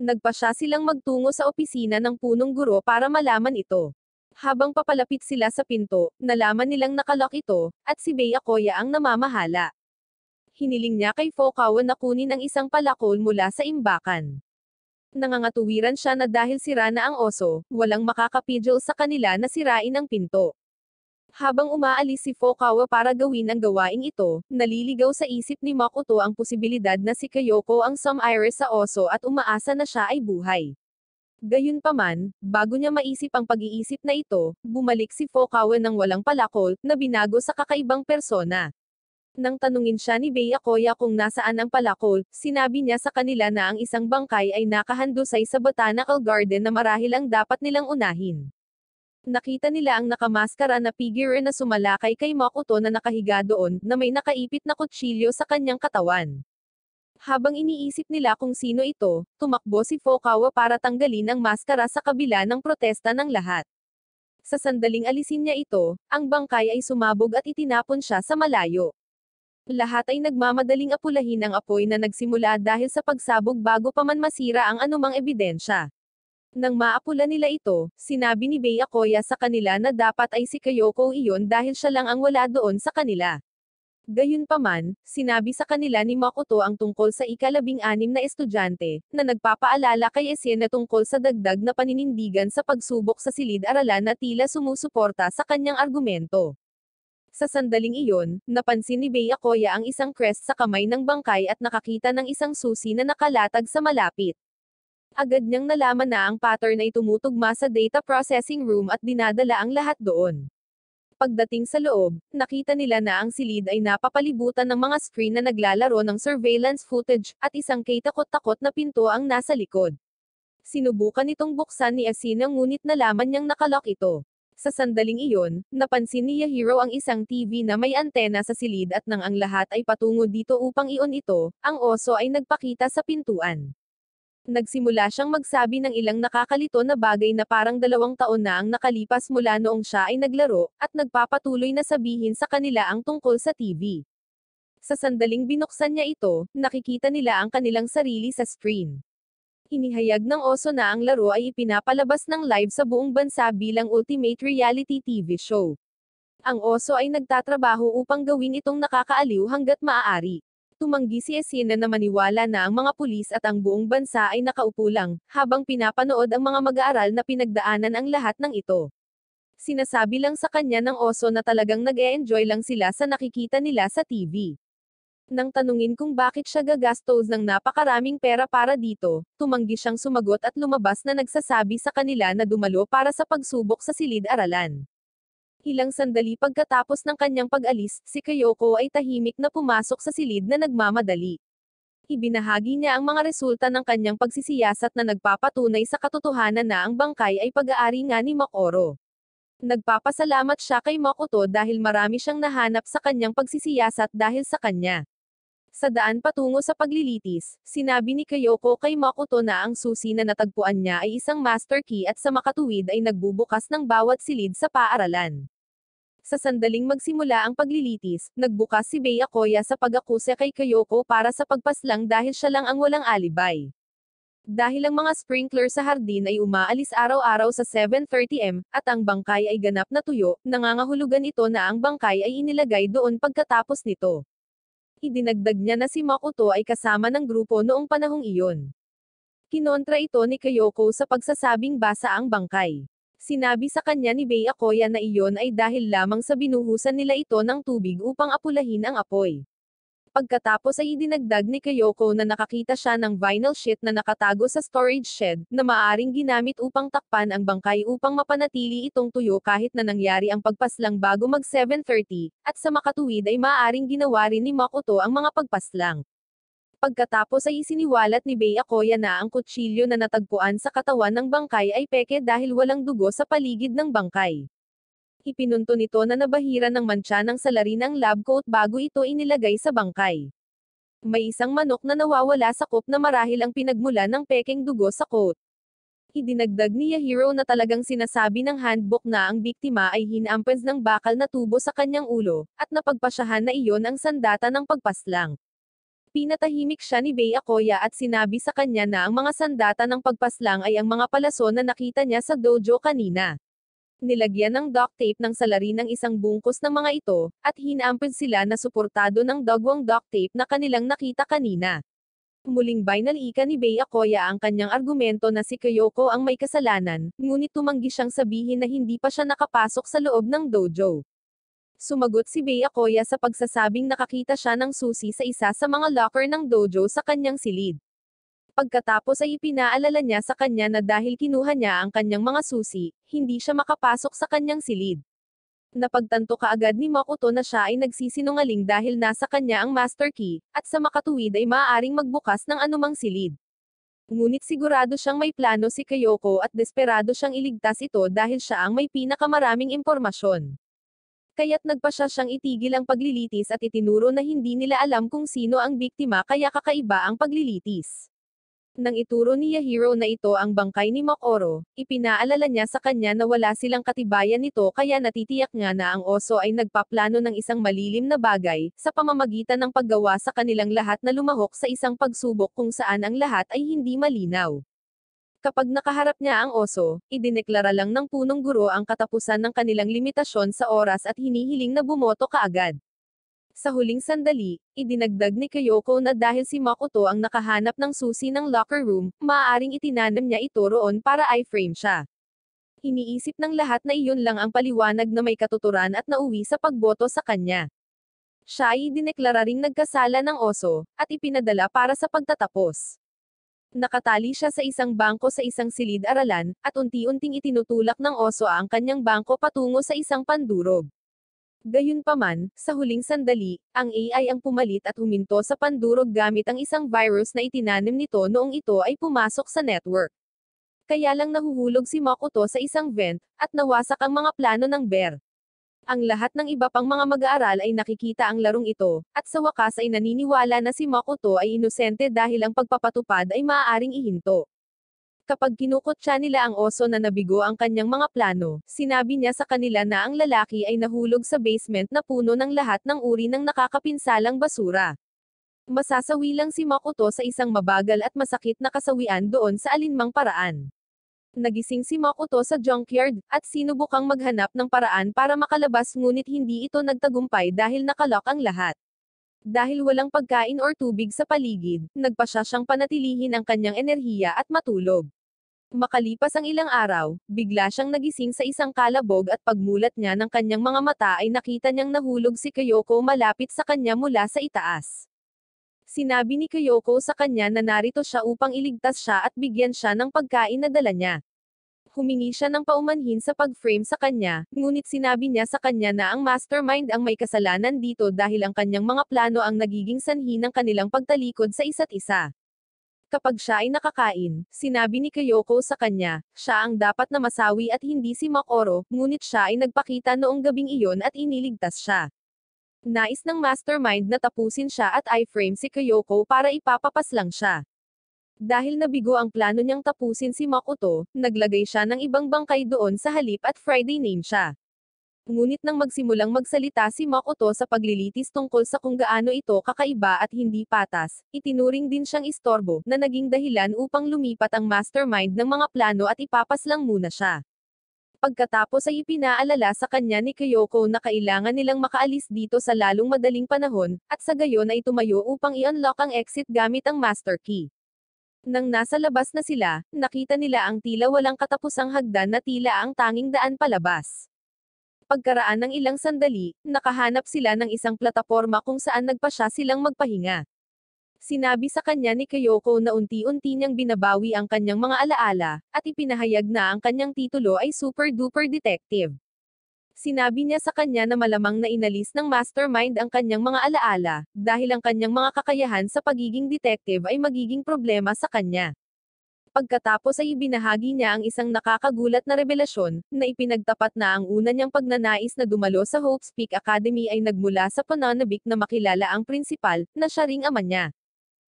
Nagpa siya silang magtungo sa opisina ng punong guro para malaman ito. Habang papalapit sila sa pinto, nalaman nilang nakalock ito, at si Bea Koya ang namamahala. Hiniling niya kay Fokawa na kunin ang isang palakol mula sa imbakan. Nangangatuwiran siya na dahil sira na ang oso, walang makakapidyo sa kanila na sirain ang pinto. Habang umaalis si Fokawa para gawin ang gawaing ito, naliligaw sa isip ni Makoto ang posibilidad na si Kayoko ang Sam Iris sa oso at umaasa na siya ay buhay. Gayunpaman, bago niya maisip ang pag-iisip na ito, bumalik si Fokawa ng walang palakol, na binago sa kakaibang persona. Nang tanungin siya ni Bea Koya kung nasaan ang palakol, sinabi niya sa kanila na ang isang bangkay ay nakahandusay sa Botanical Garden na marahil ang dapat nilang unahin. Nakita nila ang nakamaskara na figure na sumalakay kay Makuto na nakahiga doon, na may nakaipit na kutsilyo sa kanyang katawan. Habang iniisip nila kung sino ito, tumakbo si Fokawa para tanggalin ang maskara sa kabila ng protesta ng lahat. Sa sandaling alisin niya ito, ang bangkay ay sumabog at itinapon siya sa malayo. Lahat ay nagmamadaling apulahin ang apoy na nagsimula dahil sa pagsabog bago pa man masira ang anumang ebidensya. Nang maapula nila ito, sinabi ni Bea Koya sa kanila na dapat ay si Kayoko iyon dahil siya lang ang wala doon sa kanila. Gayunpaman, sinabi sa kanila ni Makoto ang tungkol sa ikalabing-anim na estudyante, na nagpapaalala kay Esien na tungkol sa dagdag na paninindigan sa pagsubok sa silid-aralan na tila sumusuporta sa kanyang argumento. Sa sandaling iyon, napansin ni Bea Koya ang isang crest sa kamay ng bangkay at nakakita ng isang susi na nakalatag sa malapit. Agad niyang nalaman na ang pattern ay tumutugma sa data processing room at dinadala ang lahat doon. Pagdating sa loob, nakita nila na ang silid ay napapalibutan ng mga screen na naglalaro ng surveillance footage, at isang kaitakot-takot na pinto ang nasa likod. Sinubukan itong buksan ni Asina ngunit nalaman niyang nakalok ito. Sa sandaling iyon, napansin ni Yahiro ang isang TV na may antena sa silid at nang ang lahat ay patungo dito upang ion ito, ang oso ay nagpakita sa pintuan. Nagsimula siyang magsabi ng ilang nakakalito na bagay na parang dalawang taon na ang nakalipas mula noong siya ay naglaro, at nagpapatuloy na sabihin sa kanila ang tungkol sa TV. Sa sandaling binuksan niya ito, nakikita nila ang kanilang sarili sa screen. Inihayag ng oso na ang laro ay ipinapalabas ng live sa buong bansa bilang ultimate reality TV show. Ang oso ay nagtatrabaho upang gawin itong nakakaaliw hanggat maaari. Tumanggi si Esina na maniwala na ang mga pulis at ang buong bansa ay nakaupo lang, habang pinapanood ang mga mag-aaral na pinagdaanan ang lahat ng ito. Sinasabi lang sa kanya ng oso na talagang nag-e-enjoy lang sila sa nakikita nila sa TV. Nang tanungin kung bakit siya gagastos ng napakaraming pera para dito, tumanggi siyang sumagot at lumabas na nagsasabi sa kanila na dumalo para sa pagsubok sa silid-aralan. Ilang sandali pagkatapos ng kanyang pag-alis, si Kayoko ay tahimik na pumasok sa silid na nagmamadali. Ibinahagi niya ang mga resulta ng kanyang pagsisiyasat na nagpapatunay sa katotohanan na ang bangkay ay pag-aari nga ni Makoro. Nagpapasalamat siya kay Makoto dahil marami siyang nahanap sa kanyang pagsisiyasat dahil sa kanya. Sa daan patungo sa paglilitis, sinabi ni Kayoko kay Makoto na ang susi na natagpuan niya ay isang master key at sa makatuwid ay nagbubukas ng bawat silid sa paaralan. Sa sandaling magsimula ang paglilitis, nagbukas si Bea Koya sa pag-akusa kay Kayoko para sa pagpaslang dahil siya lang ang walang alibay. Dahil ang mga sprinkler sa hardin ay umaalis araw-araw sa 7.30am, at ang bangkay ay ganap na tuyo, nangangahulugan ito na ang bangkay ay inilagay doon pagkatapos nito. Idinagdag niya na si Makoto ay kasama ng grupo noong panahong iyon. Kinontra ito ni Kayoko sa pagsasabing basa ang bangkay. Sinabi sa kanya ni Bay Akoya na iyon ay dahil lamang sa binuhusan nila ito ng tubig upang apulahin ang apoy. Pagkatapos ay idinagdag ni Kayoko na nakakita siya ng vinyl sheet na nakatago sa storage shed, na maaring ginamit upang takpan ang bangkay upang mapanatili itong tuyo kahit na nangyari ang pagpaslang bago mag 7.30, at sa makatuwid ay maaring ginawa rin ni Makoto ang mga pagpaslang. Pagkatapos ay isiniwalat ni Bea Koya na ang kutsilyo na natagpuan sa katawan ng bangkay ay peke dahil walang dugo sa paligid ng bangkay. Ipinunto nito na nabahira ng mantsa ng salarin ang lab coat bago ito inilagay sa bangkay. May isang manok na nawawala sa coat na marahil ang pinagmula ng peking dugo sa coat. Idinagdag ni Yahiro na talagang sinasabi ng handbook na ang biktima ay hinampens ng bakal na tubo sa kanyang ulo, at napagpasyahan na iyon ang sandata ng pagpaslang. Pinatahimik siya ni Bay Akoya at sinabi sa kanya na ang mga sandata ng pagpaslang ay ang mga palaso na nakita niya sa dojo kanina. Nilagyan ng duct tape ng salarin ng isang bungkus ng mga ito, at hinaampun sila na suportado ng dogwang duct tape na kanilang nakita kanina. Muling binalika ni Bea Koya ang kanyang argumento na si Kyoko ang may kasalanan, ngunit tumanggi siyang sabihin na hindi pa siya nakapasok sa loob ng dojo. Sumagot si Bea Koya sa pagsasabing nakakita siya ng susi sa isa sa mga locker ng dojo sa kanyang silid. Pagkatapos ay ipinaalala niya sa kanya na dahil kinuha niya ang kanyang mga susi, hindi siya makapasok sa kanyang silid. Napagtanto kaagad ni Makoto na siya ay nagsisinungaling dahil nasa kanya ang master key, at sa makatuwid ay maaaring magbukas ng anumang silid. Ngunit sigurado siyang may plano si Kayoko at desperado siyang iligtas ito dahil siya ang may pinakamaraming impormasyon. Kaya't nagpa siya siyang itigil ang paglilitis at itinuro na hindi nila alam kung sino ang biktima kaya kakaiba ang paglilitis. Nang ituro ni Yahiro na ito ang bangkay ni Makoro, ipinaalala niya sa kanya na wala silang katibayan nito kaya natitiyak nga na ang oso ay nagpaplano ng isang malilim na bagay, sa pamamagitan ng paggawa sa kanilang lahat na lumahok sa isang pagsubok kung saan ang lahat ay hindi malinaw. Kapag nakaharap niya ang oso, idineklara lang ng punong guro ang katapusan ng kanilang limitasyon sa oras at hinihiling na bumoto kaagad. Sa huling sandali, idinagdag ni Kayoko na dahil si Makoto ang nakahanap ng susi ng locker room, maaaring itinanam niya ito roon para i-frame siya. Iniisip ng lahat na iyon lang ang paliwanag na may katuturan at nauwi sa pagboto sa kanya. Siya ay dineklara ring nagkasala ng oso, at ipinadala para sa pagtatapos. Nakatali siya sa isang bangko sa isang silid-aralan, at unti-unting itinutulak ng oso ang kanyang bangko patungo sa isang pandurog. Gayunpaman, sa huling sandali, ang AI ang pumalit at huminto sa pandurog gamit ang isang virus na itinanim nito noong ito ay pumasok sa network. Kaya lang nahuhulog si Makoto sa isang vent, at nawasak ang mga plano ng bear. Ang lahat ng iba pang mga mag-aaral ay nakikita ang larong ito, at sa wakas ay naniniwala na si Makoto ay inosente dahil ang pagpapatupad ay maaaring ihinto. Kapag kinukutsa nila ang oso na nabigo ang kanyang mga plano, sinabi niya sa kanila na ang lalaki ay nahulog sa basement na puno ng lahat ng uri ng nakakapinsalang basura. Masasawi lang si Makoto sa isang mabagal at masakit na kasawian doon sa alinmang paraan. Nagising si Makoto sa junkyard, at sinubukang maghanap ng paraan para makalabas ngunit hindi ito nagtagumpay dahil nakalock ang lahat. Dahil walang pagkain or tubig sa paligid, nagpasya siyang panatilihin ang kanyang enerhiya at matulog. Makalipas ang ilang araw, bigla siyang nagising sa isang kalabog at pagmulat niya ng kanyang mga mata ay nakita niyang nahulog si Kyoko malapit sa kanya mula sa itaas. Sinabi ni Kyoko sa kanya na narito siya upang iligtas siya at bigyan siya ng pagkain na dala niya. Humingi siya ng paumanhin sa pag-frame sa kanya, ngunit sinabi niya sa kanya na ang mastermind ang may kasalanan dito dahil ang kanyang mga plano ang nagiging sanhi ng kanilang pagtalikod sa isa't isa. Kapag siya ay nakakain, sinabi ni Kayoko sa kanya, siya ang dapat na masawi at hindi si Makoro, ngunit siya ay nagpakita noong gabing iyon at iniligtas siya. Nais ng mastermind na tapusin siya at iframe si Kayoko para ipapapas lang siya. Dahil nabigo ang plano niyang tapusin si Makoto, naglagay siya ng ibang bangkay doon sa halip at Friday name siya. Ngunit nang magsimulang magsalita si Makoto sa paglilitis tungkol sa kung gaano ito kakaiba at hindi patas, itinuring din siyang istorbo na naging dahilan upang lumipat ang mastermind ng mga plano at ipapas lang muna siya. Pagkatapos ay ipinaalala sa kanya ni Kyoko na kailangan nilang makaalis dito sa lalong madaling panahon, at sa gayon ay tumayo upang i-unlock ang exit gamit ang master key. Nang nasa labas na sila, nakita nila ang tila walang katapusang hagdan na tila ang tanging daan palabas pagkaraan ng ilang sandali, nakahanap sila ng isang plataporma kung saan nagpasya silang magpahinga. Sinabi sa kanya ni Kyoko na unti-unti niyang binabawi ang kanyang mga alaala, at ipinahayag na ang kanyang titulo ay Super Duper Detective. Sinabi niya sa kanya na malamang na inalis ng mastermind ang kanyang mga alaala, dahil ang kanyang mga kakayahan sa pagiging detective ay magiging problema sa kanya. Pagkatapos ay ibinahagi niya ang isang nakakagulat na revelasyon, na ipinagtapat na ang una niyang pagnanais na dumalo sa Hope's Peak Academy ay nagmula sa pananabik na makilala ang prinsipal, na siya ring ama niya.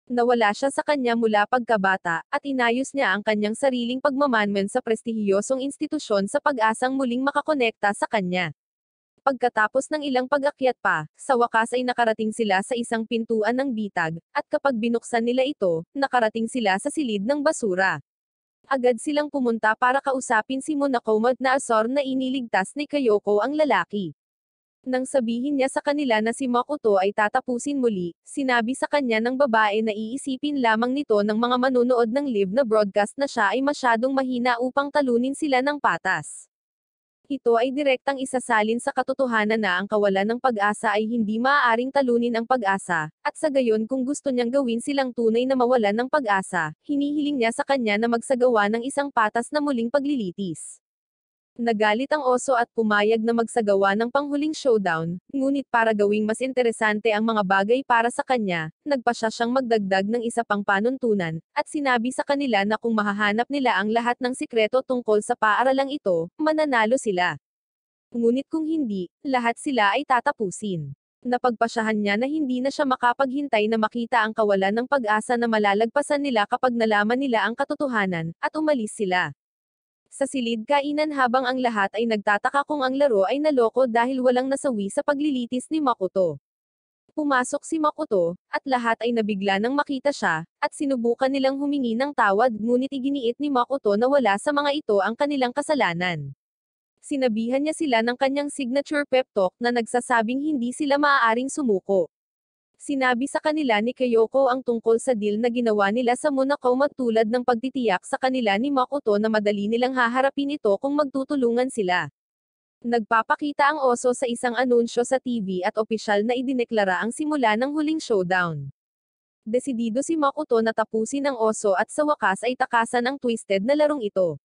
Nawala siya sa kanya mula pagkabata, at inayos niya ang kanyang sariling pagmamanmen sa prestihiyosong institusyon sa pag-asang muling makakonekta sa kanya. Pagkatapos ng ilang pag-akyat pa, sa wakas ay nakarating sila sa isang pintuan ng bitag, at kapag binuksan nila ito, nakarating sila sa silid ng basura. Agad silang pumunta para kausapin si Monakomod na asor na iniligtas ni Kayoko ang lalaki. Nang sabihin niya sa kanila na si Makoto ay tatapusin muli, sinabi sa kanya ng babae na iisipin lamang nito ng mga manunood ng live na broadcast na siya ay masyadong mahina upang talunin sila ng patas. Ito ay direktang isasalin sa katotohanan na ang kawalan ng pag-asa ay hindi maaaring talunin ang pag-asa, at sa gayon kung gusto niyang gawin silang tunay na mawalan ng pag-asa, hinihiling niya sa kanya na magsagawa ng isang patas na muling paglilitis. Nagalit ang oso at pumayag na magsagawa ng panghuling showdown, ngunit para gawing mas interesante ang mga bagay para sa kanya, nagpasya siyang magdagdag ng isa pang panuntunan, at sinabi sa kanila na kung mahahanap nila ang lahat ng sikreto tungkol sa paaralang ito, mananalo sila. Ngunit kung hindi, lahat sila ay tatapusin. Napagpasyahan niya na hindi na siya makapaghintay na makita ang kawalan ng pag-asa na malalagpasan nila kapag nalaman nila ang katotohanan, at umalis sila. Sa silid kainan habang ang lahat ay nagtataka kung ang laro ay naloko dahil walang nasawi sa paglilitis ni Makoto. Pumasok si Makoto, at lahat ay nabigla nang makita siya, at sinubukan nilang humingi ng tawad ngunit iginiit ni Makoto na wala sa mga ito ang kanilang kasalanan. Sinabihan niya sila ng kanyang signature pep talk na nagsasabing hindi sila maaaring sumuko. Sinabi sa kanila ni Kayoko ang tungkol sa deal na ginawa nila sa Monaco matulad ng pagtitiyak sa kanila ni Makoto na madali nilang haharapin ito kung magtutulungan sila. Nagpapakita ang oso sa isang anunsyo sa TV at opisyal na idineklara ang simula ng huling showdown. Desidido si Makoto na tapusin ang oso at sa wakas ay takasan ang twisted na larong ito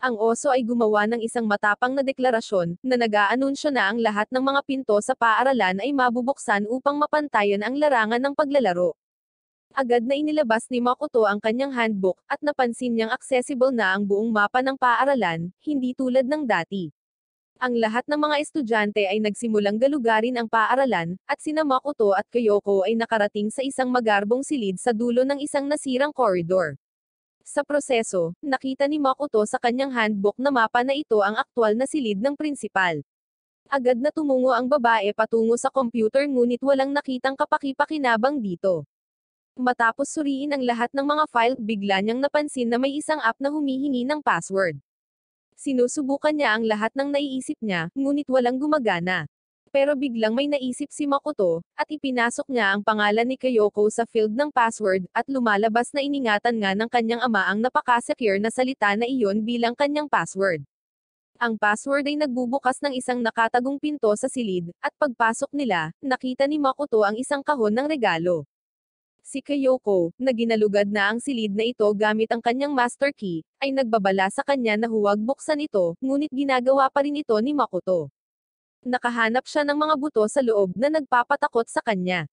ang oso ay gumawa ng isang matapang na deklarasyon, na nag-aanunsyo na ang lahat ng mga pinto sa paaralan ay mabubuksan upang mapantayan ang larangan ng paglalaro. Agad na inilabas ni Makoto ang kanyang handbook, at napansin niyang accessible na ang buong mapa ng paaralan, hindi tulad ng dati. Ang lahat ng mga estudyante ay nagsimulang galugarin ang paaralan, at sina Makoto at Kyoko ay nakarating sa isang magarbong silid sa dulo ng isang nasirang koridor. Sa proseso, nakita ni Makoto sa kanyang handbook na mapa na ito ang aktwal na silid ng prinsipal. Agad na tumungo ang babae patungo sa computer ngunit walang nakitang kapakipakinabang dito. Matapos suriin ang lahat ng mga file, bigla niyang napansin na may isang app na humihingi ng password. Sinusubukan niya ang lahat ng naiisip niya, ngunit walang gumagana. Pero biglang may naisip si Makoto, at ipinasok niya ang pangalan ni Kayoko sa field ng password, at lumalabas na iningatan nga ng kanyang ama ang napakasecure na salita na iyon bilang kanyang password. Ang password ay nagbubukas ng isang nakatagong pinto sa silid, at pagpasok nila, nakita ni Makoto ang isang kahon ng regalo. Si Kayoko, na ginalugad na ang silid na ito gamit ang kanyang master key, ay nagbabala sa kanya na huwag buksan ito, ngunit ginagawa pa rin ito ni Makoto. Nakahanap siya ng mga buto sa loob na nagpapatakot sa kanya.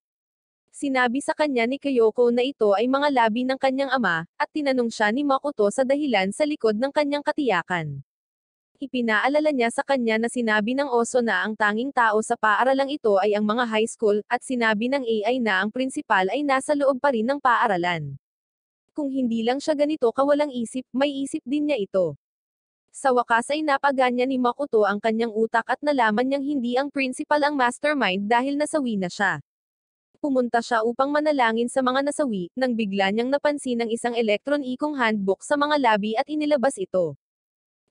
Sinabi sa kanya ni Kayoko na ito ay mga labi ng kanyang ama, at tinanong siya ni Makoto sa dahilan sa likod ng kanyang katiyakan. Ipinaalala niya sa kanya na sinabi ng oso na ang tanging tao sa paaralang ito ay ang mga high school, at sinabi ng AI na ang prinsipal ay nasa loob pa rin ng paaralan. Kung hindi lang siya ganito kawalang isip, may isip din niya ito. Sa wakas ay napaganya ni Makoto ang kanyang utak at nalaman niyang hindi ang principal ang mastermind dahil nasawi na siya. Pumunta siya upang manalangin sa mga nasawi, nang bigla niyang napansin ang isang elektron-ikong handbook sa mga labi at inilabas ito.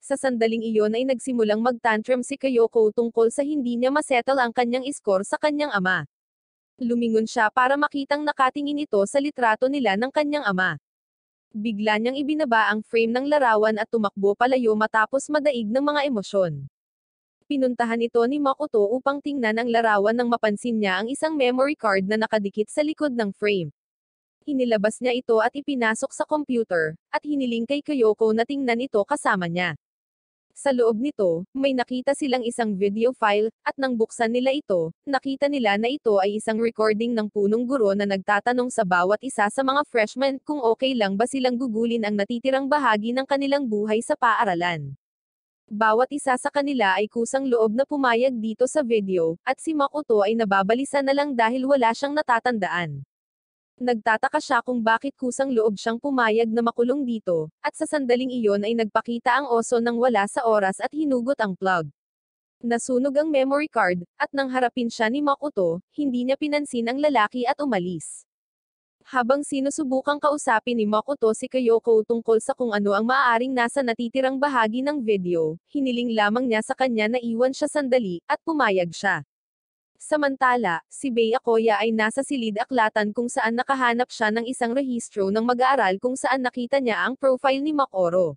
Sa sandaling iyon ay nagsimulang magtantrum si Kayoko tungkol sa hindi niya masettle ang kanyang score sa kanyang ama. Lumingon siya para makitang nakatingin ito sa litrato nila ng kanyang ama bigla niyang ibinaba ang frame ng larawan at tumakbo palayo matapos madaig ng mga emosyon. Pinuntahan ito ni Makoto upang tingnan ang larawan nang mapansin niya ang isang memory card na nakadikit sa likod ng frame. Inilabas niya ito at ipinasok sa computer, at hiniling kay Kyoko na tingnan ito kasama niya. Sa loob nito, may nakita silang isang video file, at nang buksan nila ito, nakita nila na ito ay isang recording ng punong guro na nagtatanong sa bawat isa sa mga freshmen kung okay lang ba silang gugulin ang natitirang bahagi ng kanilang buhay sa paaralan. Bawat isa sa kanila ay kusang loob na pumayag dito sa video, at si Makoto ay nababalisa na lang dahil wala siyang natatandaan. Nagtataka siya kung bakit kusang loob siyang pumayag na makulong dito, at sa sandaling iyon ay nagpakita ang oso ng wala sa oras at hinugot ang plug. Nasunog ang memory card, at nang harapin siya ni Makoto, hindi niya pinansin ang lalaki at umalis. Habang sinusubukang kausapin ni Makoto si Kayoko tungkol sa kung ano ang maaaring nasa natitirang bahagi ng video, hiniling lamang niya sa kanya na iwan siya sandali, at pumayag siya. Samantala, si Bea Koya ay nasa silid aklatan kung saan nakahanap siya ng isang rehistro ng mag-aaral kung saan nakita niya ang profile ni Makoro.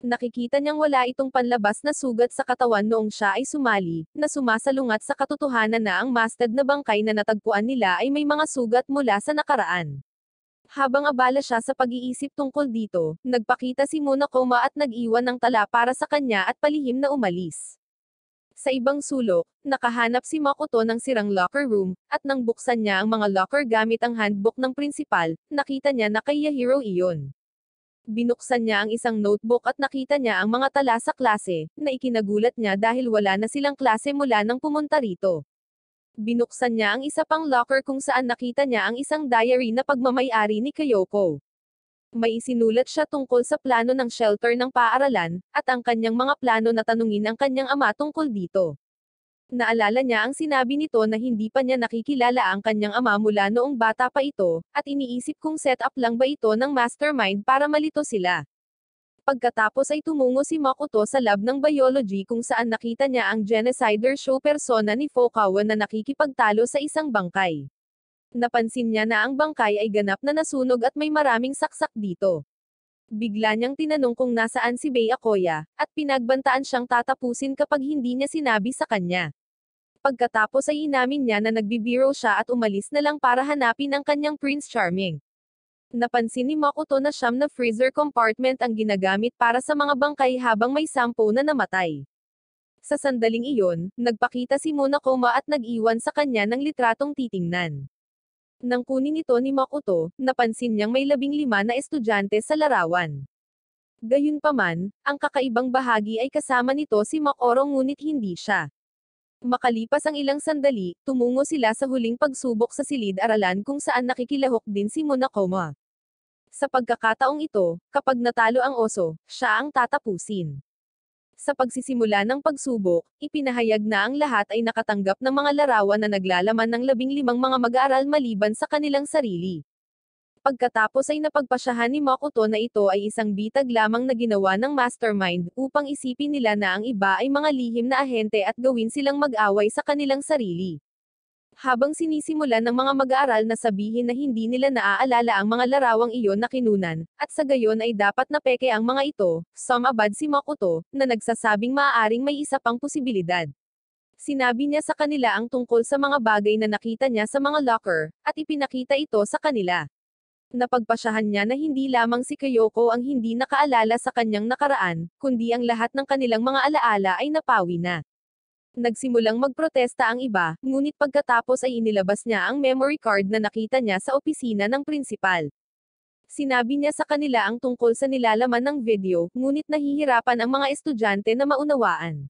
Nakikita niyang wala itong panlabas na sugat sa katawan noong siya ay sumali, na sumasalungat sa katotohanan na ang masted na bangkay na natagpuan nila ay may mga sugat mula sa nakaraan. Habang abala siya sa pag-iisip tungkol dito, nagpakita si Muna Koma at nag-iwan ng tala para sa kanya at palihim na umalis. Sa ibang sulok, nakahanap si Makoto ng sirang locker room, at nang buksan niya ang mga locker gamit ang handbook ng prinsipal, nakita niya na kay Yahiro iyon. Binuksan niya ang isang notebook at nakita niya ang mga tala sa klase, na ikinagulat niya dahil wala na silang klase mula nang pumunta rito. Binuksan niya ang isa pang locker kung saan nakita niya ang isang diary na pagmamayari ni Kayoko. May isinulat siya tungkol sa plano ng shelter ng paaralan, at ang kanyang mga plano na tanungin ang kanyang ama tungkol dito. Naalala niya ang sinabi nito na hindi pa niya nakikilala ang kanyang ama mula noong bata pa ito, at iniisip kung set up lang ba ito ng mastermind para malito sila. Pagkatapos ay tumungo si Makoto sa lab ng biology kung saan nakita niya ang genocider show persona ni Fokawa na nakikipagtalo sa isang bangkay napansin niya na ang bangkay ay ganap na nasunog at may maraming saksak dito. Bigla niyang tinanong kung nasaan si Bay Akoya, at pinagbantaan siyang tatapusin kapag hindi niya sinabi sa kanya. Pagkatapos ay inamin niya na nagbibiro siya at umalis na lang para hanapin ang kanyang Prince Charming. Napansin ni Makoto na siyam na freezer compartment ang ginagamit para sa mga bangkay habang may sampo na namatay. Sa sandaling iyon, nagpakita si Monokoma at nag-iwan sa kanya ng litratong titingnan. Nang kunin ito ni Makoto, napansin niyang may labing lima na estudyante sa larawan. Gayunpaman, ang kakaibang bahagi ay kasama nito si Makoro ngunit hindi siya. Makalipas ang ilang sandali, tumungo sila sa huling pagsubok sa silid-aralan kung saan nakikilahok din si Monakoma. Sa pagkakataong ito, kapag natalo ang oso, siya ang tatapusin. Sa pagsisimula ng pagsubok, ipinahayag na ang lahat ay nakatanggap ng mga larawan na naglalaman ng labing limang mga mag-aaral maliban sa kanilang sarili. Pagkatapos ay napagpasyahan ni Makoto na ito ay isang bitag lamang na ginawa ng mastermind upang isipin nila na ang iba ay mga lihim na ahente at gawin silang mag-away sa kanilang sarili habang sinisimulan ng mga mag-aaral na sabihin na hindi nila naaalala ang mga larawang iyon na kinunan, at sa gayon ay dapat na peke ang mga ito, sumabad si Makoto, na nagsasabing maaaring may isa pang posibilidad. Sinabi niya sa kanila ang tungkol sa mga bagay na nakita niya sa mga locker, at ipinakita ito sa kanila. Napagpasyahan niya na hindi lamang si Kayoko ang hindi nakaalala sa kanyang nakaraan, kundi ang lahat ng kanilang mga alaala ay napawi na. Nagsimulang magprotesta ang iba, ngunit pagkatapos ay inilabas niya ang memory card na nakita niya sa opisina ng prinsipal. Sinabi niya sa kanila ang tungkol sa nilalaman ng video, ngunit nahihirapan ang mga estudyante na maunawaan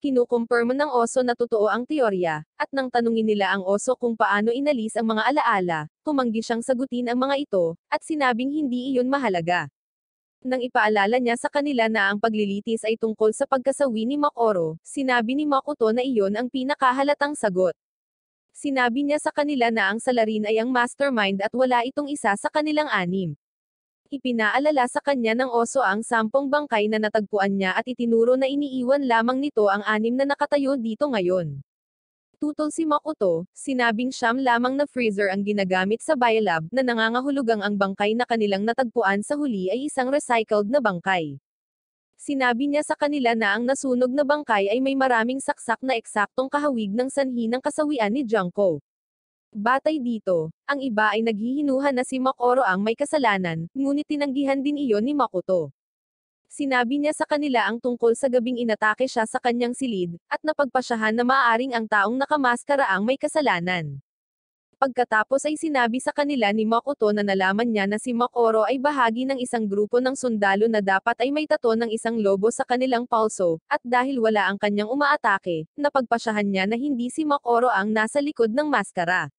kinukumpirma ng oso na totoo ang teorya, at nang tanungin nila ang oso kung paano inalis ang mga alaala, tumanggi siyang sagutin ang mga ito, at sinabing hindi iyon mahalaga. Nang ipaalala niya sa kanila na ang paglilitis ay tungkol sa pagkasawi ni Makoro, sinabi ni Makoto na iyon ang pinakahalatang sagot. Sinabi niya sa kanila na ang salarin ay ang mastermind at wala itong isa sa kanilang anim. Ipinaalala sa kanya ng oso ang sampung bangkay na natagpuan niya at itinuro na iniiwan lamang nito ang anim na nakatayo dito ngayon. Tutol si Makoto, sinabing siyam lamang na freezer ang ginagamit sa biolab na nangangahulugang ang bangkay na kanilang natagpuan sa huli ay isang recycled na bangkay. Sinabi niya sa kanila na ang nasunog na bangkay ay may maraming saksak na eksaktong kahawig ng sanhi ng kasawian ni Junko. Batay dito, ang iba ay naghihinuhan na si Makoro ang may kasalanan, ngunit tinanggihan din iyon ni Makoto. Sinabi niya sa kanila ang tungkol sa gabing inatake siya sa kanyang silid, at napagpasyahan na maaaring ang taong nakamaskara ang may kasalanan. Pagkatapos ay sinabi sa kanila ni Makoto na nalaman niya na si Makoro ay bahagi ng isang grupo ng sundalo na dapat ay may tato ng isang lobo sa kanilang palso, at dahil wala ang kanyang umaatake, napagpasyahan niya na hindi si Makoro ang nasa likod ng maskara.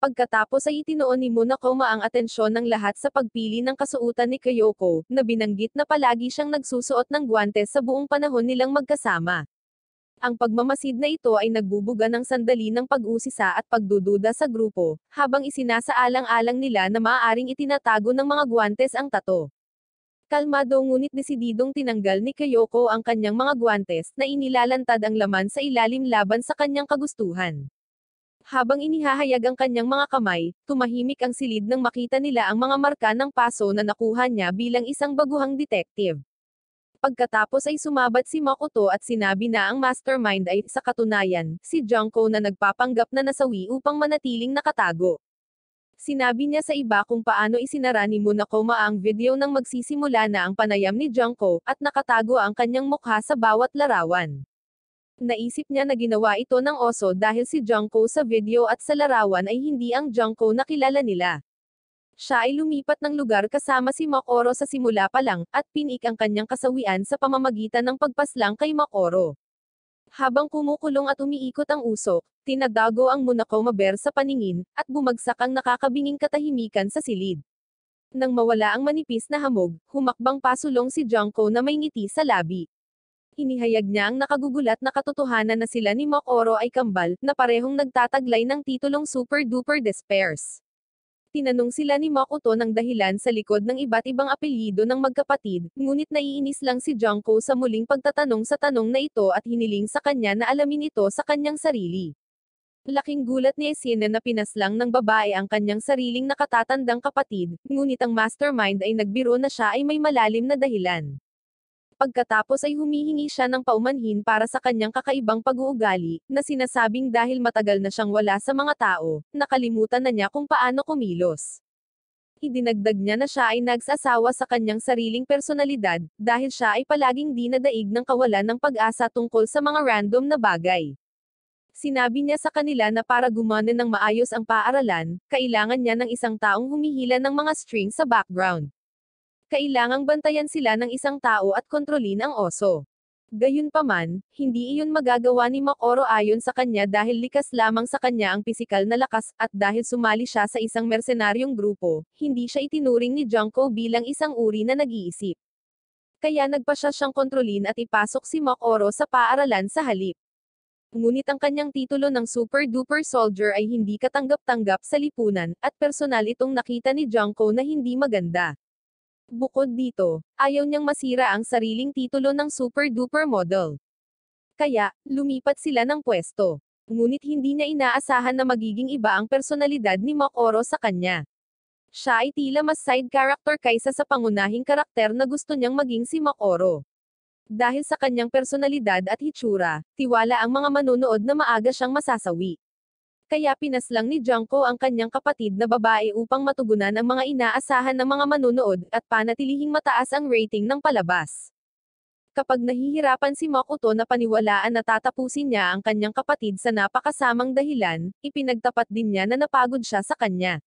Pagkatapos ay itinoon ni Munakoma ang atensyon ng lahat sa pagpili ng kasuotan ni Kayoko, na binanggit na palagi siyang nagsusuot ng guwantes sa buong panahon nilang magkasama. Ang pagmamasid na ito ay nagbubuga ng sandali ng pag-usisa at pagdududa sa grupo, habang isinasaalang-alang nila na maaaring itinatago ng mga guwantes ang tato. Kalmado ngunit desididong tinanggal ni Kayoko ang kanyang mga guwantes na inilalantad ang laman sa ilalim laban sa kanyang kagustuhan. Habang inihahayag ang kanyang mga kamay, tumahimik ang silid nang makita nila ang mga marka ng paso na nakuha niya bilang isang baguhang detective. Pagkatapos ay sumabat si Makoto at sinabi na ang mastermind ay, sa katunayan, si Junko na nagpapanggap na nasawi upang manatiling nakatago. Sinabi niya sa iba kung paano isinara ni Munakoma ang video nang magsisimula na ang panayam ni Junko, at nakatago ang kanyang mukha sa bawat larawan naisip niya na ginawa ito ng oso dahil si Junko sa video at sa larawan ay hindi ang Junko na kilala nila. Siya ay lumipat ng lugar kasama si Makoro sa simula pa lang, at pinik ang kanyang kasawian sa pamamagitan ng pagpaslang kay Makoro. Habang kumukulong at umiikot ang usok, tinadago ang Monaco Maber sa paningin, at bumagsak ang nakakabinging katahimikan sa silid. Nang mawala ang manipis na hamog, humakbang pasulong si Junko na may ngiti sa labi. Inihayag niya ang nakagugulat na katotohanan na sila ni Mock ay kambal, na parehong nagtataglay ng titulong Super Duper Despairs. Tinanong sila ni Makuto ng dahilan sa likod ng iba't ibang apelyido ng magkapatid, ngunit naiinis lang si Junko sa muling pagtatanong sa tanong na ito at hiniling sa kanya na alamin ito sa kanyang sarili. Laking gulat ni Esina na pinaslang ng babae ang kanyang sariling nakatatandang kapatid, ngunit ang mastermind ay nagbiro na siya ay may malalim na dahilan. Pagkatapos ay humihingi siya ng paumanhin para sa kanyang kakaibang pag-uugali, na sinasabing dahil matagal na siyang wala sa mga tao, nakalimutan na niya kung paano kumilos. Idinagdag niya na siya ay nagsasawa sa kanyang sariling personalidad, dahil siya ay palaging dinadaig ng kawalan ng pag-asa tungkol sa mga random na bagay. Sinabi niya sa kanila na para gumana ng maayos ang paaralan, kailangan niya ng isang taong humihila ng mga string sa background. Kailangang bantayan sila ng isang tao at kontrolin ang oso. Gayunpaman, hindi iyon magagawa ni Makoro ayon sa kanya dahil likas lamang sa kanya ang pisikal na lakas, at dahil sumali siya sa isang mersenaryong grupo, hindi siya itinuring ni Junko bilang isang uri na nag-iisip. Kaya nagpa siya siyang kontrolin at ipasok si Makoro sa paaralan sa halip. Ngunit ang kanyang titulo ng Super Duper Soldier ay hindi katanggap-tanggap sa lipunan, at personal itong nakita ni Junko na hindi maganda. Bukod dito, ayaw niyang masira ang sariling titulo ng super-duper model. Kaya, lumipat sila ng pwesto. Ngunit hindi niya inaasahan na magiging iba ang personalidad ni Makoro sa kanya. Siya ay tila mas side character kaysa sa pangunahing karakter na gusto niyang maging si Makoro. Dahil sa kanyang personalidad at hitsura, tiwala ang mga manonood na maaga siyang masasawi. Kaya pinaslang ni Junko ang kanyang kapatid na babae upang matugunan ang mga inaasahan ng mga manunood at panatilihing mataas ang rating ng palabas. Kapag nahihirapan si Makoto na paniwalaan na tatapusin niya ang kanyang kapatid sa napakasamang dahilan, ipinagtapat din niya na napagod siya sa kanya.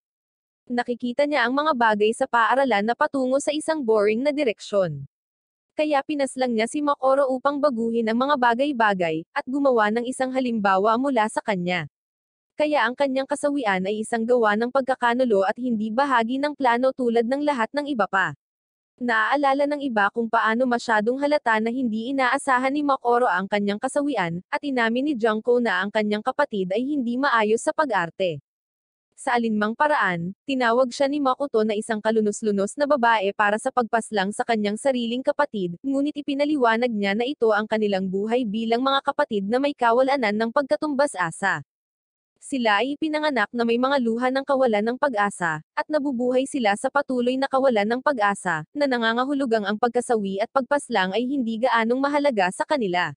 Nakikita niya ang mga bagay sa paaralan na patungo sa isang boring na direksyon kaya pinaslang niya si Makoro upang baguhin ang mga bagay-bagay, at gumawa ng isang halimbawa mula sa kanya. Kaya ang kanyang kasawian ay isang gawa ng pagkakanulo at hindi bahagi ng plano tulad ng lahat ng iba pa. Naaalala ng iba kung paano masyadong halata na hindi inaasahan ni Makoro ang kanyang kasawian, at inamin ni Junko na ang kanyang kapatid ay hindi maayos sa pag-arte. Sa alinmang paraan, tinawag siya ni Makoto na isang kalunos-lunos na babae para sa pagpaslang sa kanyang sariling kapatid, ngunit ipinaliwanag niya na ito ang kanilang buhay bilang mga kapatid na may kawalanan ng pagkatumbas-asa. Sila ay ipinanganak na may mga luha ng kawalan ng pag-asa, at nabubuhay sila sa patuloy na kawalan ng pag-asa, na nangangahulugang ang pagkasawi at pagpaslang ay hindi gaanong mahalaga sa kanila.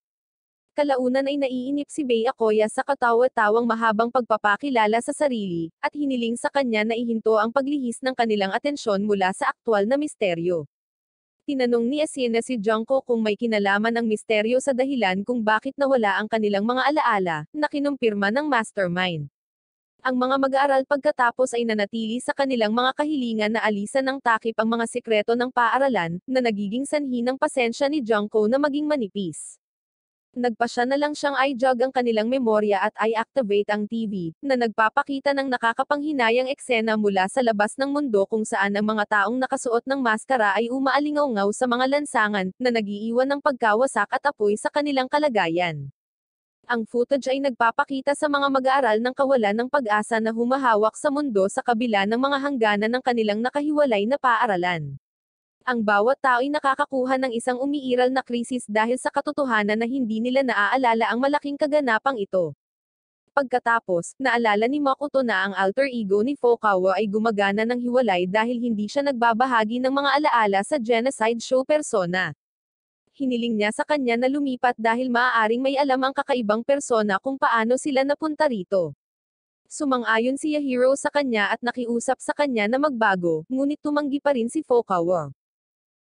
Kalaunan ay naiinip si Bay Akoya sa katawa-tawang mahabang pagpapakilala sa sarili, at hiniling sa kanya na ihinto ang paglihis ng kanilang atensyon mula sa aktwal na misteryo. Tinanong ni Asena si Junko kung may kinalaman ang misteryo sa dahilan kung bakit nawala ang kanilang mga alaala, na kinumpirma ng mastermind. Ang mga mag-aaral pagkatapos ay nanatili sa kanilang mga kahilingan na alisan ng takip ang mga sikreto ng paaralan, na nagiging sanhi ng pasensya ni Junko na maging manipis nagpasya na lang siyang i-jog ang kanilang memorya at i-activate ang TV, na nagpapakita ng nakakapanghinayang eksena mula sa labas ng mundo kung saan ang mga taong nakasuot ng maskara ay umaalingaw sa mga lansangan, na nagiiwan ng pagkawasak at apoy sa kanilang kalagayan. Ang footage ay nagpapakita sa mga mag-aaral ng kawalan ng pag-asa na humahawak sa mundo sa kabila ng mga hangganan ng kanilang nakahiwalay na paaralan ang bawat tao ay nakakakuha ng isang umiiral na krisis dahil sa katotohanan na hindi nila naaalala ang malaking kaganapang ito. Pagkatapos, naalala ni Makoto na ang alter ego ni Fokawa ay gumagana ng hiwalay dahil hindi siya nagbabahagi ng mga alaala sa genocide show persona. Hiniling niya sa kanya na lumipat dahil maaaring may alam ang kakaibang persona kung paano sila napunta rito. Sumang-ayon si Yahiro sa kanya at nakiusap sa kanya na magbago, ngunit tumanggi pa rin si Fokawa.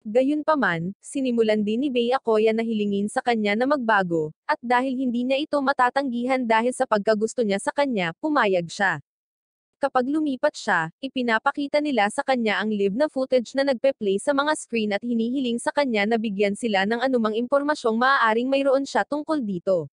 Gayunpaman, sinimulan din ni Bea Koya na hilingin sa kanya na magbago, at dahil hindi niya ito matatanggihan dahil sa pagkagusto niya sa kanya, pumayag siya. Kapag lumipat siya, ipinapakita nila sa kanya ang live na footage na nagpe-play sa mga screen at hinihiling sa kanya na bigyan sila ng anumang impormasyong maaaring mayroon siya tungkol dito.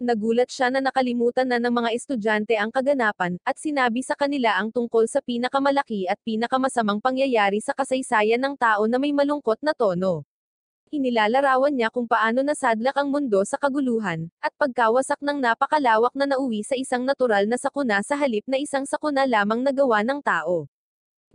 Nagulat siya na nakalimutan na ng mga estudyante ang kaganapan, at sinabi sa kanila ang tungkol sa pinakamalaki at pinakamasamang pangyayari sa kasaysayan ng tao na may malungkot na tono. Inilalarawan niya kung paano nasadlak ang mundo sa kaguluhan, at pagkawasak ng napakalawak na nauwi sa isang natural na sakuna sa halip na isang sakuna lamang nagawa ng tao.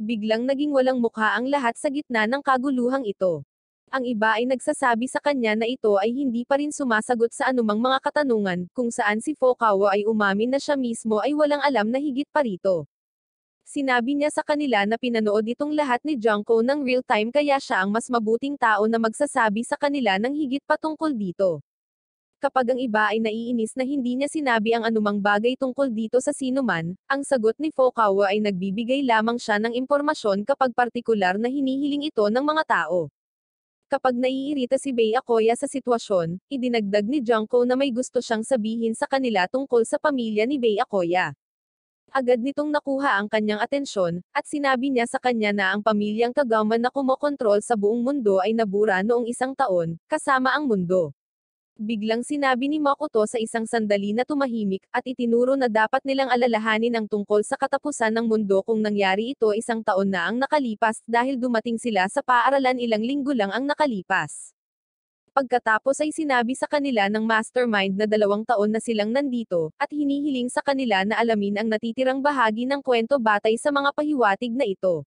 Biglang naging walang mukha ang lahat sa gitna ng kaguluhang ito ang iba ay nagsasabi sa kanya na ito ay hindi pa rin sumasagot sa anumang mga katanungan, kung saan si Fokawa ay umamin na siya mismo ay walang alam na higit pa rito. Sinabi niya sa kanila na pinanood itong lahat ni Junko ng real-time kaya siya ang mas mabuting tao na magsasabi sa kanila ng higit pa tungkol dito. Kapag ang iba ay naiinis na hindi niya sinabi ang anumang bagay tungkol dito sa sinuman, ang sagot ni Fokawa ay nagbibigay lamang siya ng impormasyon kapag partikular na hinihiling ito ng mga tao. Kapag naiirita si Bea Koya sa sitwasyon, idinagdag ni Junko na may gusto siyang sabihin sa kanila tungkol sa pamilya ni Bea Koya. Agad nitong nakuha ang kanyang atensyon, at sinabi niya sa kanya na ang pamilyang Kagaman na kumokontrol sa buong mundo ay nabura noong isang taon, kasama ang mundo. Biglang sinabi ni Makoto sa isang sandali na tumahimik, at itinuro na dapat nilang alalahanin ang tungkol sa katapusan ng mundo kung nangyari ito isang taon na ang nakalipas, dahil dumating sila sa paaralan ilang linggo lang ang nakalipas. Pagkatapos ay sinabi sa kanila ng mastermind na dalawang taon na silang nandito, at hinihiling sa kanila na alamin ang natitirang bahagi ng kwento batay sa mga pahiwatig na ito.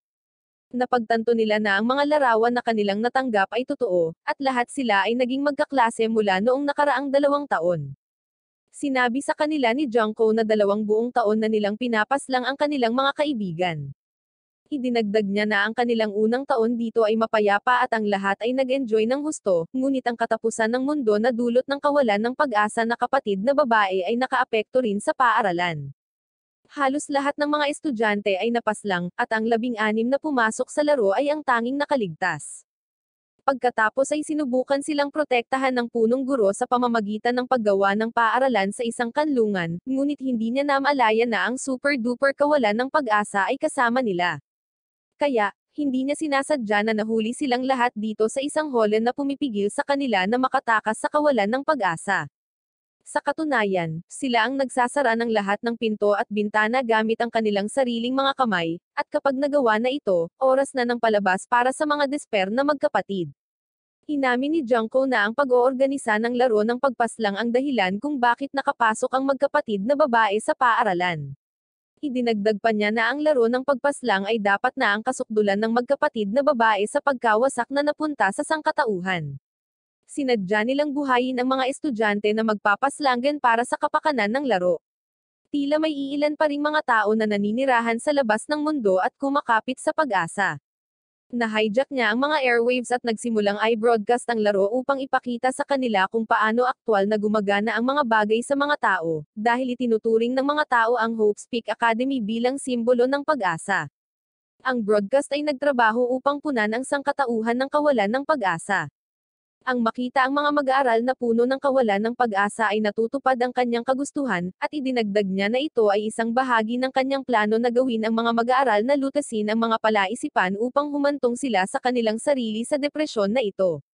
Napagtanto nila na ang mga larawan na kanilang natanggap ay totoo, at lahat sila ay naging magkaklase mula noong nakaraang dalawang taon. Sinabi sa kanila ni Junko na dalawang buong taon na nilang pinapas lang ang kanilang mga kaibigan. Idinagdag niya na ang kanilang unang taon dito ay mapayapa at ang lahat ay nag-enjoy ng husto, ngunit ang katapusan ng mundo na dulot ng kawalan ng pag-asa na kapatid na babae ay nakaapekto rin sa paaralan. Halos lahat ng mga estudyante ay napaslang, at ang labing-anim na pumasok sa laro ay ang tanging nakaligtas. Pagkatapos ay sinubukan silang protektahan ng punong guro sa pamamagitan ng paggawa ng paaralan sa isang kanlungan, ngunit hindi niya namalaya na ang super-duper kawalan ng pag-asa ay kasama nila. Kaya, hindi niya sinasadya na nahuli silang lahat dito sa isang holen na pumipigil sa kanila na makatakas sa kawalan ng pag-asa. Sa katunayan, sila ang nagsasara ng lahat ng pinto at bintana gamit ang kanilang sariling mga kamay, at kapag nagawa na ito, oras na ng palabas para sa mga desper na magkapatid. Inamin ni Junko na ang pag-oorganisa ng laro ng pagpaslang ang dahilan kung bakit nakapasok ang magkapatid na babae sa paaralan. Idinagdag pa niya na ang laro ng pagpaslang ay dapat na ang kasukdulan ng magkapatid na babae sa pagkawasak na napunta sa sangkatauhan sinadya nilang buhayin ang mga estudyante na magpapaslanggan para sa kapakanan ng laro. Tila may iilan pa ring mga tao na naninirahan sa labas ng mundo at kumakapit sa pag-asa. Na-hijack niya ang mga airwaves at nagsimulang i-broadcast ang laro upang ipakita sa kanila kung paano aktwal na gumagana ang mga bagay sa mga tao, dahil itinuturing ng mga tao ang Hope Speak Academy bilang simbolo ng pag-asa. Ang broadcast ay nagtrabaho upang punan ang sangkatauhan ng kawalan ng pag-asa. Ang makita ang mga mag-aaral na puno ng kawalan ng pag-asa ay natutupad ang kanyang kagustuhan, at idinagdag niya na ito ay isang bahagi ng kanyang plano na gawin ang mga mag-aaral na lutasin ang mga palaisipan upang humantong sila sa kanilang sarili sa depresyon na ito.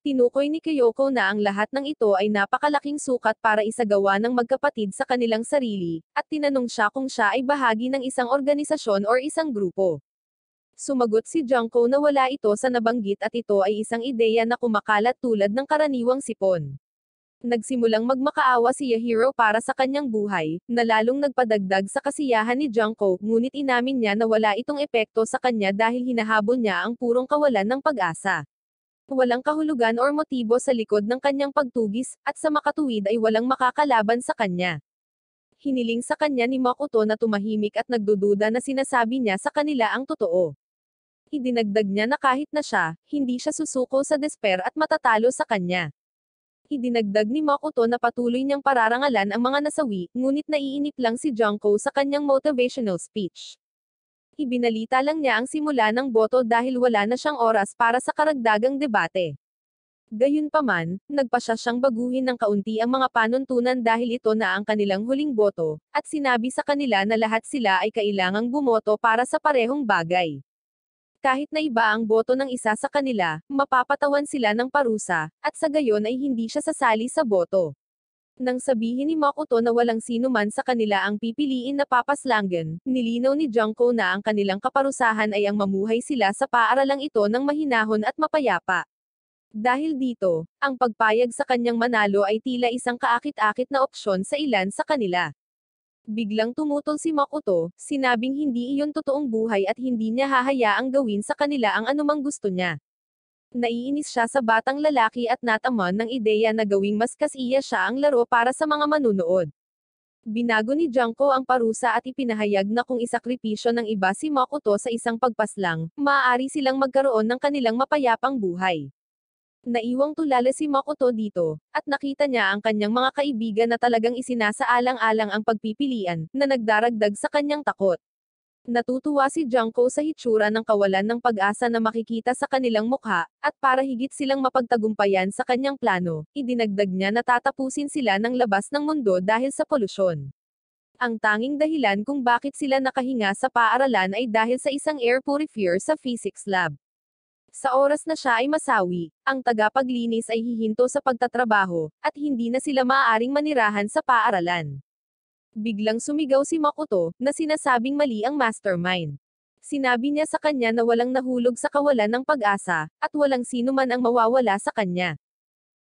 Tinukoy ni Kyoko na ang lahat ng ito ay napakalaking sukat para isagawa ng magkapatid sa kanilang sarili, at tinanong siya kung siya ay bahagi ng isang organisasyon or isang grupo. Sumagot si Junko na wala ito sa nabanggit at ito ay isang ideya na kumakalat tulad ng karaniwang sipon. Nagsimulang magmakaawa si Yahiro para sa kanyang buhay, na lalong nagpadagdag sa kasiyahan ni Junko, ngunit inamin niya na wala itong epekto sa kanya dahil hinahabol niya ang purong kawalan ng pag-asa. Walang kahulugan or motibo sa likod ng kanyang pagtugis, at sa makatuwid ay walang makakalaban sa kanya. Hiniling sa kanya ni Makuto na tumahimik at nagdududa na sinasabi niya sa kanila ang totoo. Idinagdag niya na kahit na siya, hindi siya susuko sa despair at matatalo sa kanya. Idinagdag ni Makuto na patuloy niyang pararangalan ang mga nasawi, ngunit naiinip lang si Junko sa kanyang motivational speech. Ibinalita lang niya ang simula ng boto dahil wala na siyang oras para sa karagdagang debate. Gayunpaman, nagpa siya siyang baguhin ng kaunti ang mga panuntunan dahil ito na ang kanilang huling boto, at sinabi sa kanila na lahat sila ay kailangang bumoto para sa parehong bagay. Kahit na iba ang boto ng isa sa kanila, mapapatawan sila ng parusa, at sa gayon ay hindi siya sasali sa boto. Nang sabihin ni Makoto na walang sino man sa kanila ang pipiliin na papaslangan, nilinaw ni Junko na ang kanilang kaparusahan ay ang mamuhay sila sa paaralang ito ng mahinahon at mapayapa. Dahil dito, ang pagpayag sa kanyang manalo ay tila isang kaakit-akit na opsyon sa ilan sa kanila. Biglang tumutol si Makoto, sinabing hindi iyon totoong buhay at hindi niya hahayaang gawin sa kanila ang anumang gusto niya. Naiinis siya sa batang lalaki at nataman ng ideya na gawing mas kasiya siya ang laro para sa mga manunood. Binago ni Janko ang parusa at ipinahayag na kung isakripisyo ng iba si Makoto sa isang pagpaslang, maaari silang magkaroon ng kanilang mapayapang buhay. Naiwang tulala si Makoto dito, at nakita niya ang kanyang mga kaibigan na talagang isinasaalang-alang ang pagpipilian, na nagdaragdag sa kanyang takot. Natutuwa si Junko sa hitsura ng kawalan ng pag-asa na makikita sa kanilang mukha, at para higit silang mapagtagumpayan sa kanyang plano, idinagdag niya na tatapusin sila ng labas ng mundo dahil sa polusyon. Ang tanging dahilan kung bakit sila nakahinga sa paaralan ay dahil sa isang air purifier sa physics lab. Sa oras na siya ay masawi, ang tagapaglinis ay hihinto sa pagtatrabaho, at hindi na sila maaaring manirahan sa paaralan. Biglang sumigaw si Makoto, na sinasabing mali ang mastermind. Sinabi niya sa kanya na walang nahulog sa kawalan ng pag-asa, at walang sino man ang mawawala sa kanya.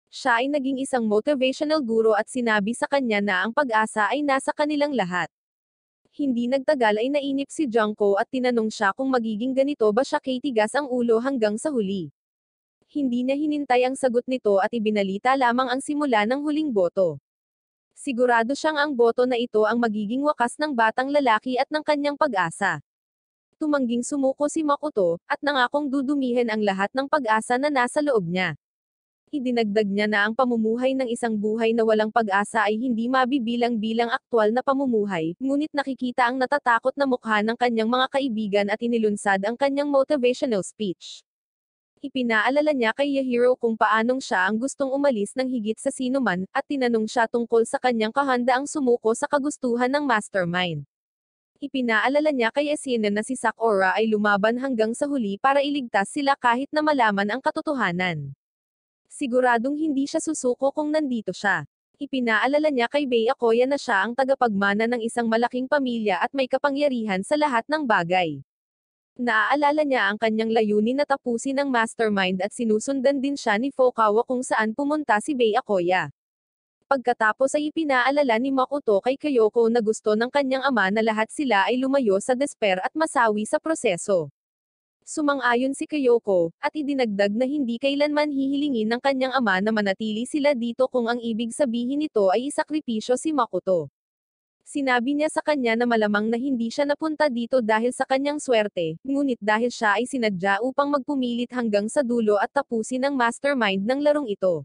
Siya ay naging isang motivational guro at sinabi sa kanya na ang pag-asa ay nasa kanilang lahat. Hindi nagtagal ay nainip si Junko at tinanong siya kung magiging ganito ba siya kay tigas ang ulo hanggang sa huli. Hindi na hinintay ang sagot nito at ibinalita lamang ang simula ng huling boto. Sigurado siyang ang boto na ito ang magiging wakas ng batang lalaki at ng kanyang pag-asa. Tumangging sumuko si Makoto, at nangakong dudumihin ang lahat ng pag-asa na nasa loob niya. Idinagdag niya na ang pamumuhay ng isang buhay na walang pag-asa ay hindi mabibilang bilang aktwal na pamumuhay, ngunit nakikita ang natatakot na mukha ng kanyang mga kaibigan at inilunsad ang kanyang motivational speech. Ipinaalala niya kay Yahiro kung paanong siya ang gustong umalis ng higit sa sinuman, at tinanong siya tungkol sa kanyang kahandaang sumuko sa kagustuhan ng mastermind. Ipinaalala niya kay Asina na si Sakura ay lumaban hanggang sa huli para iligtas sila kahit na malaman ang katotohanan. Siguradong hindi siya susuko kung nandito siya. Ipinaalala niya kay Bea Koya na siya ang tagapagmana ng isang malaking pamilya at may kapangyarihan sa lahat ng bagay. Naaalala niya ang kanyang layunin na tapusin ang mastermind at sinusundan din siya ni Fokawa kung saan pumunta si Bea Koya. Pagkatapos ay ipinaalala ni Makuto kay Kayoko na gusto ng kanyang ama na lahat sila ay lumayo sa despair at masawi sa proseso. Sumang-ayon si Kyoko, at idinagdag na hindi kailanman hihilingin ng kanyang ama na manatili sila dito kung ang ibig sabihin nito ay isakripisyo si Makoto. Sinabi niya sa kanya na malamang na hindi siya napunta dito dahil sa kanyang swerte, ngunit dahil siya ay sinadya upang magpumilit hanggang sa dulo at tapusin ang mastermind ng larong ito.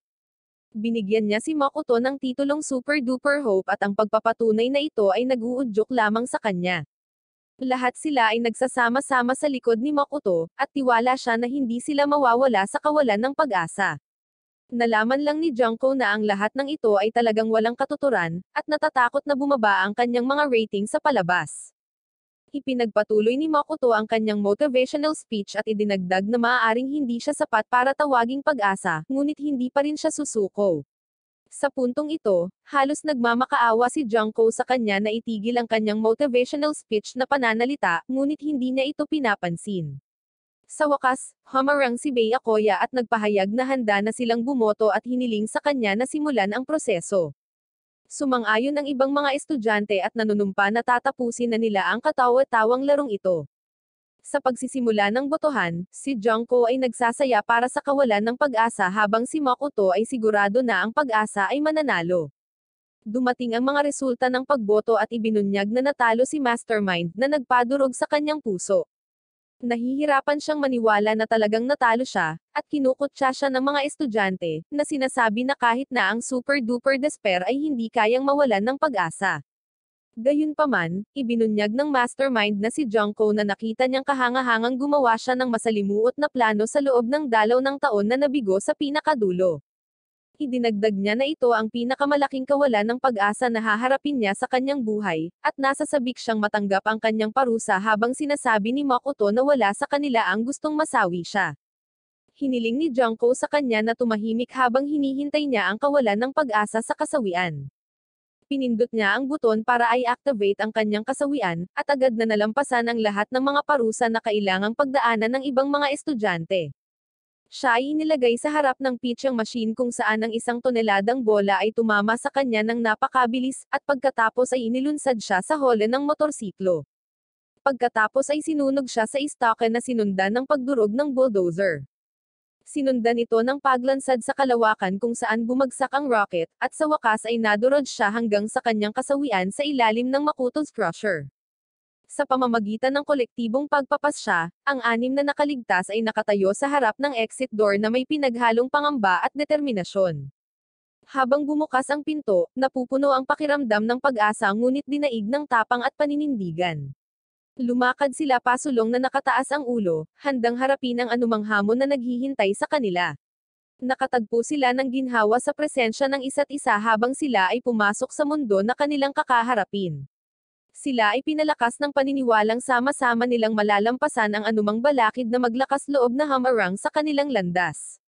Binigyan niya si Makoto ng titulong Super Duper Hope at ang pagpapatunay na ito ay naguudyok lamang sa kanya. Lahat sila ay nagsasama-sama sa likod ni Makoto, at tiwala siya na hindi sila mawawala sa kawalan ng pag-asa. Nalaman lang ni Junko na ang lahat ng ito ay talagang walang katuturan, at natatakot na bumaba ang kanyang mga rating sa palabas. Ipinagpatuloy ni Makoto ang kanyang motivational speech at idinagdag na maaaring hindi siya sapat para tawaging pag-asa, ngunit hindi pa rin siya susuko. Sa puntong ito, halos nagmamakaawa si Junko sa kanya na itigil ang kanyang motivational speech na pananalita, ngunit hindi niya ito pinapansin. Sa wakas, humarang si Bea Koya at nagpahayag na handa na silang bumoto at hiniling sa kanya na simulan ang proseso. Sumang-ayon ang ibang mga estudyante at nanunumpa na tatapusin na nila ang katawa-tawang larong ito. Sa pagsisimula ng botohan, si Junko ay nagsasaya para sa kawalan ng pag-asa habang si Makoto ay sigurado na ang pag-asa ay mananalo. Dumating ang mga resulta ng pagboto at ibinunyag na natalo si Mastermind na nagpadurog sa kanyang puso. Nahihirapan siyang maniwala na talagang natalo siya, at kinukutsa siya ng mga estudyante, na sinasabi na kahit na ang super-duper despair ay hindi kayang mawalan ng pag-asa. Gayunpaman, ibinunyag ng mastermind na si Junko na nakita niyang kahangahangang gumawa siya ng masalimuot na plano sa loob ng dalaw ng taon na nabigo sa pinakadulo. Idinagdag niya na ito ang pinakamalaking kawalan ng pag-asa na haharapin niya sa kanyang buhay, at nasa sabik siyang matanggap ang kanyang parusa habang sinasabi ni Makoto na wala sa kanila ang gustong masawi siya. Hiniling ni Junko sa kanya na tumahimik habang hinihintay niya ang kawalan ng pag-asa sa kasawian. Pinindot niya ang buton para i-activate ang kanyang kasawian, at agad na nalampasan ang lahat ng mga parusa na kailangang pagdaanan ng ibang mga estudyante. Siya ay inilagay sa harap ng pitching machine kung saan ang isang toneladang bola ay tumama sa kanya ng napakabilis, at pagkatapos ay inilunsad siya sa hole ng motorsiklo. Pagkatapos ay sinunog siya sa istake na sinundan ng pagdurog ng bulldozer. Sinundan ito ng paglansad sa kalawakan kung saan bumagsak ang rocket, at sa wakas ay nadurod siya hanggang sa kanyang kasawian sa ilalim ng Makuto's crusher. Sa pamamagitan ng kolektibong pagpapasya, ang anim na nakaligtas ay nakatayo sa harap ng exit door na may pinaghalong pangamba at determinasyon. Habang bumukas ang pinto, napupuno ang pakiramdam ng pag-asa ngunit dinaig ng tapang at paninindigan. Lumakad sila pasulong na nakataas ang ulo, handang harapin ang anumang hamon na naghihintay sa kanila. Nakatagpo sila ng ginhawa sa presensya ng isa't isa habang sila ay pumasok sa mundo na kanilang kakaharapin. Sila ay pinalakas ng paniniwalang sama-sama nilang malalampasan ang anumang balakid na maglakas loob na hamarang sa kanilang landas.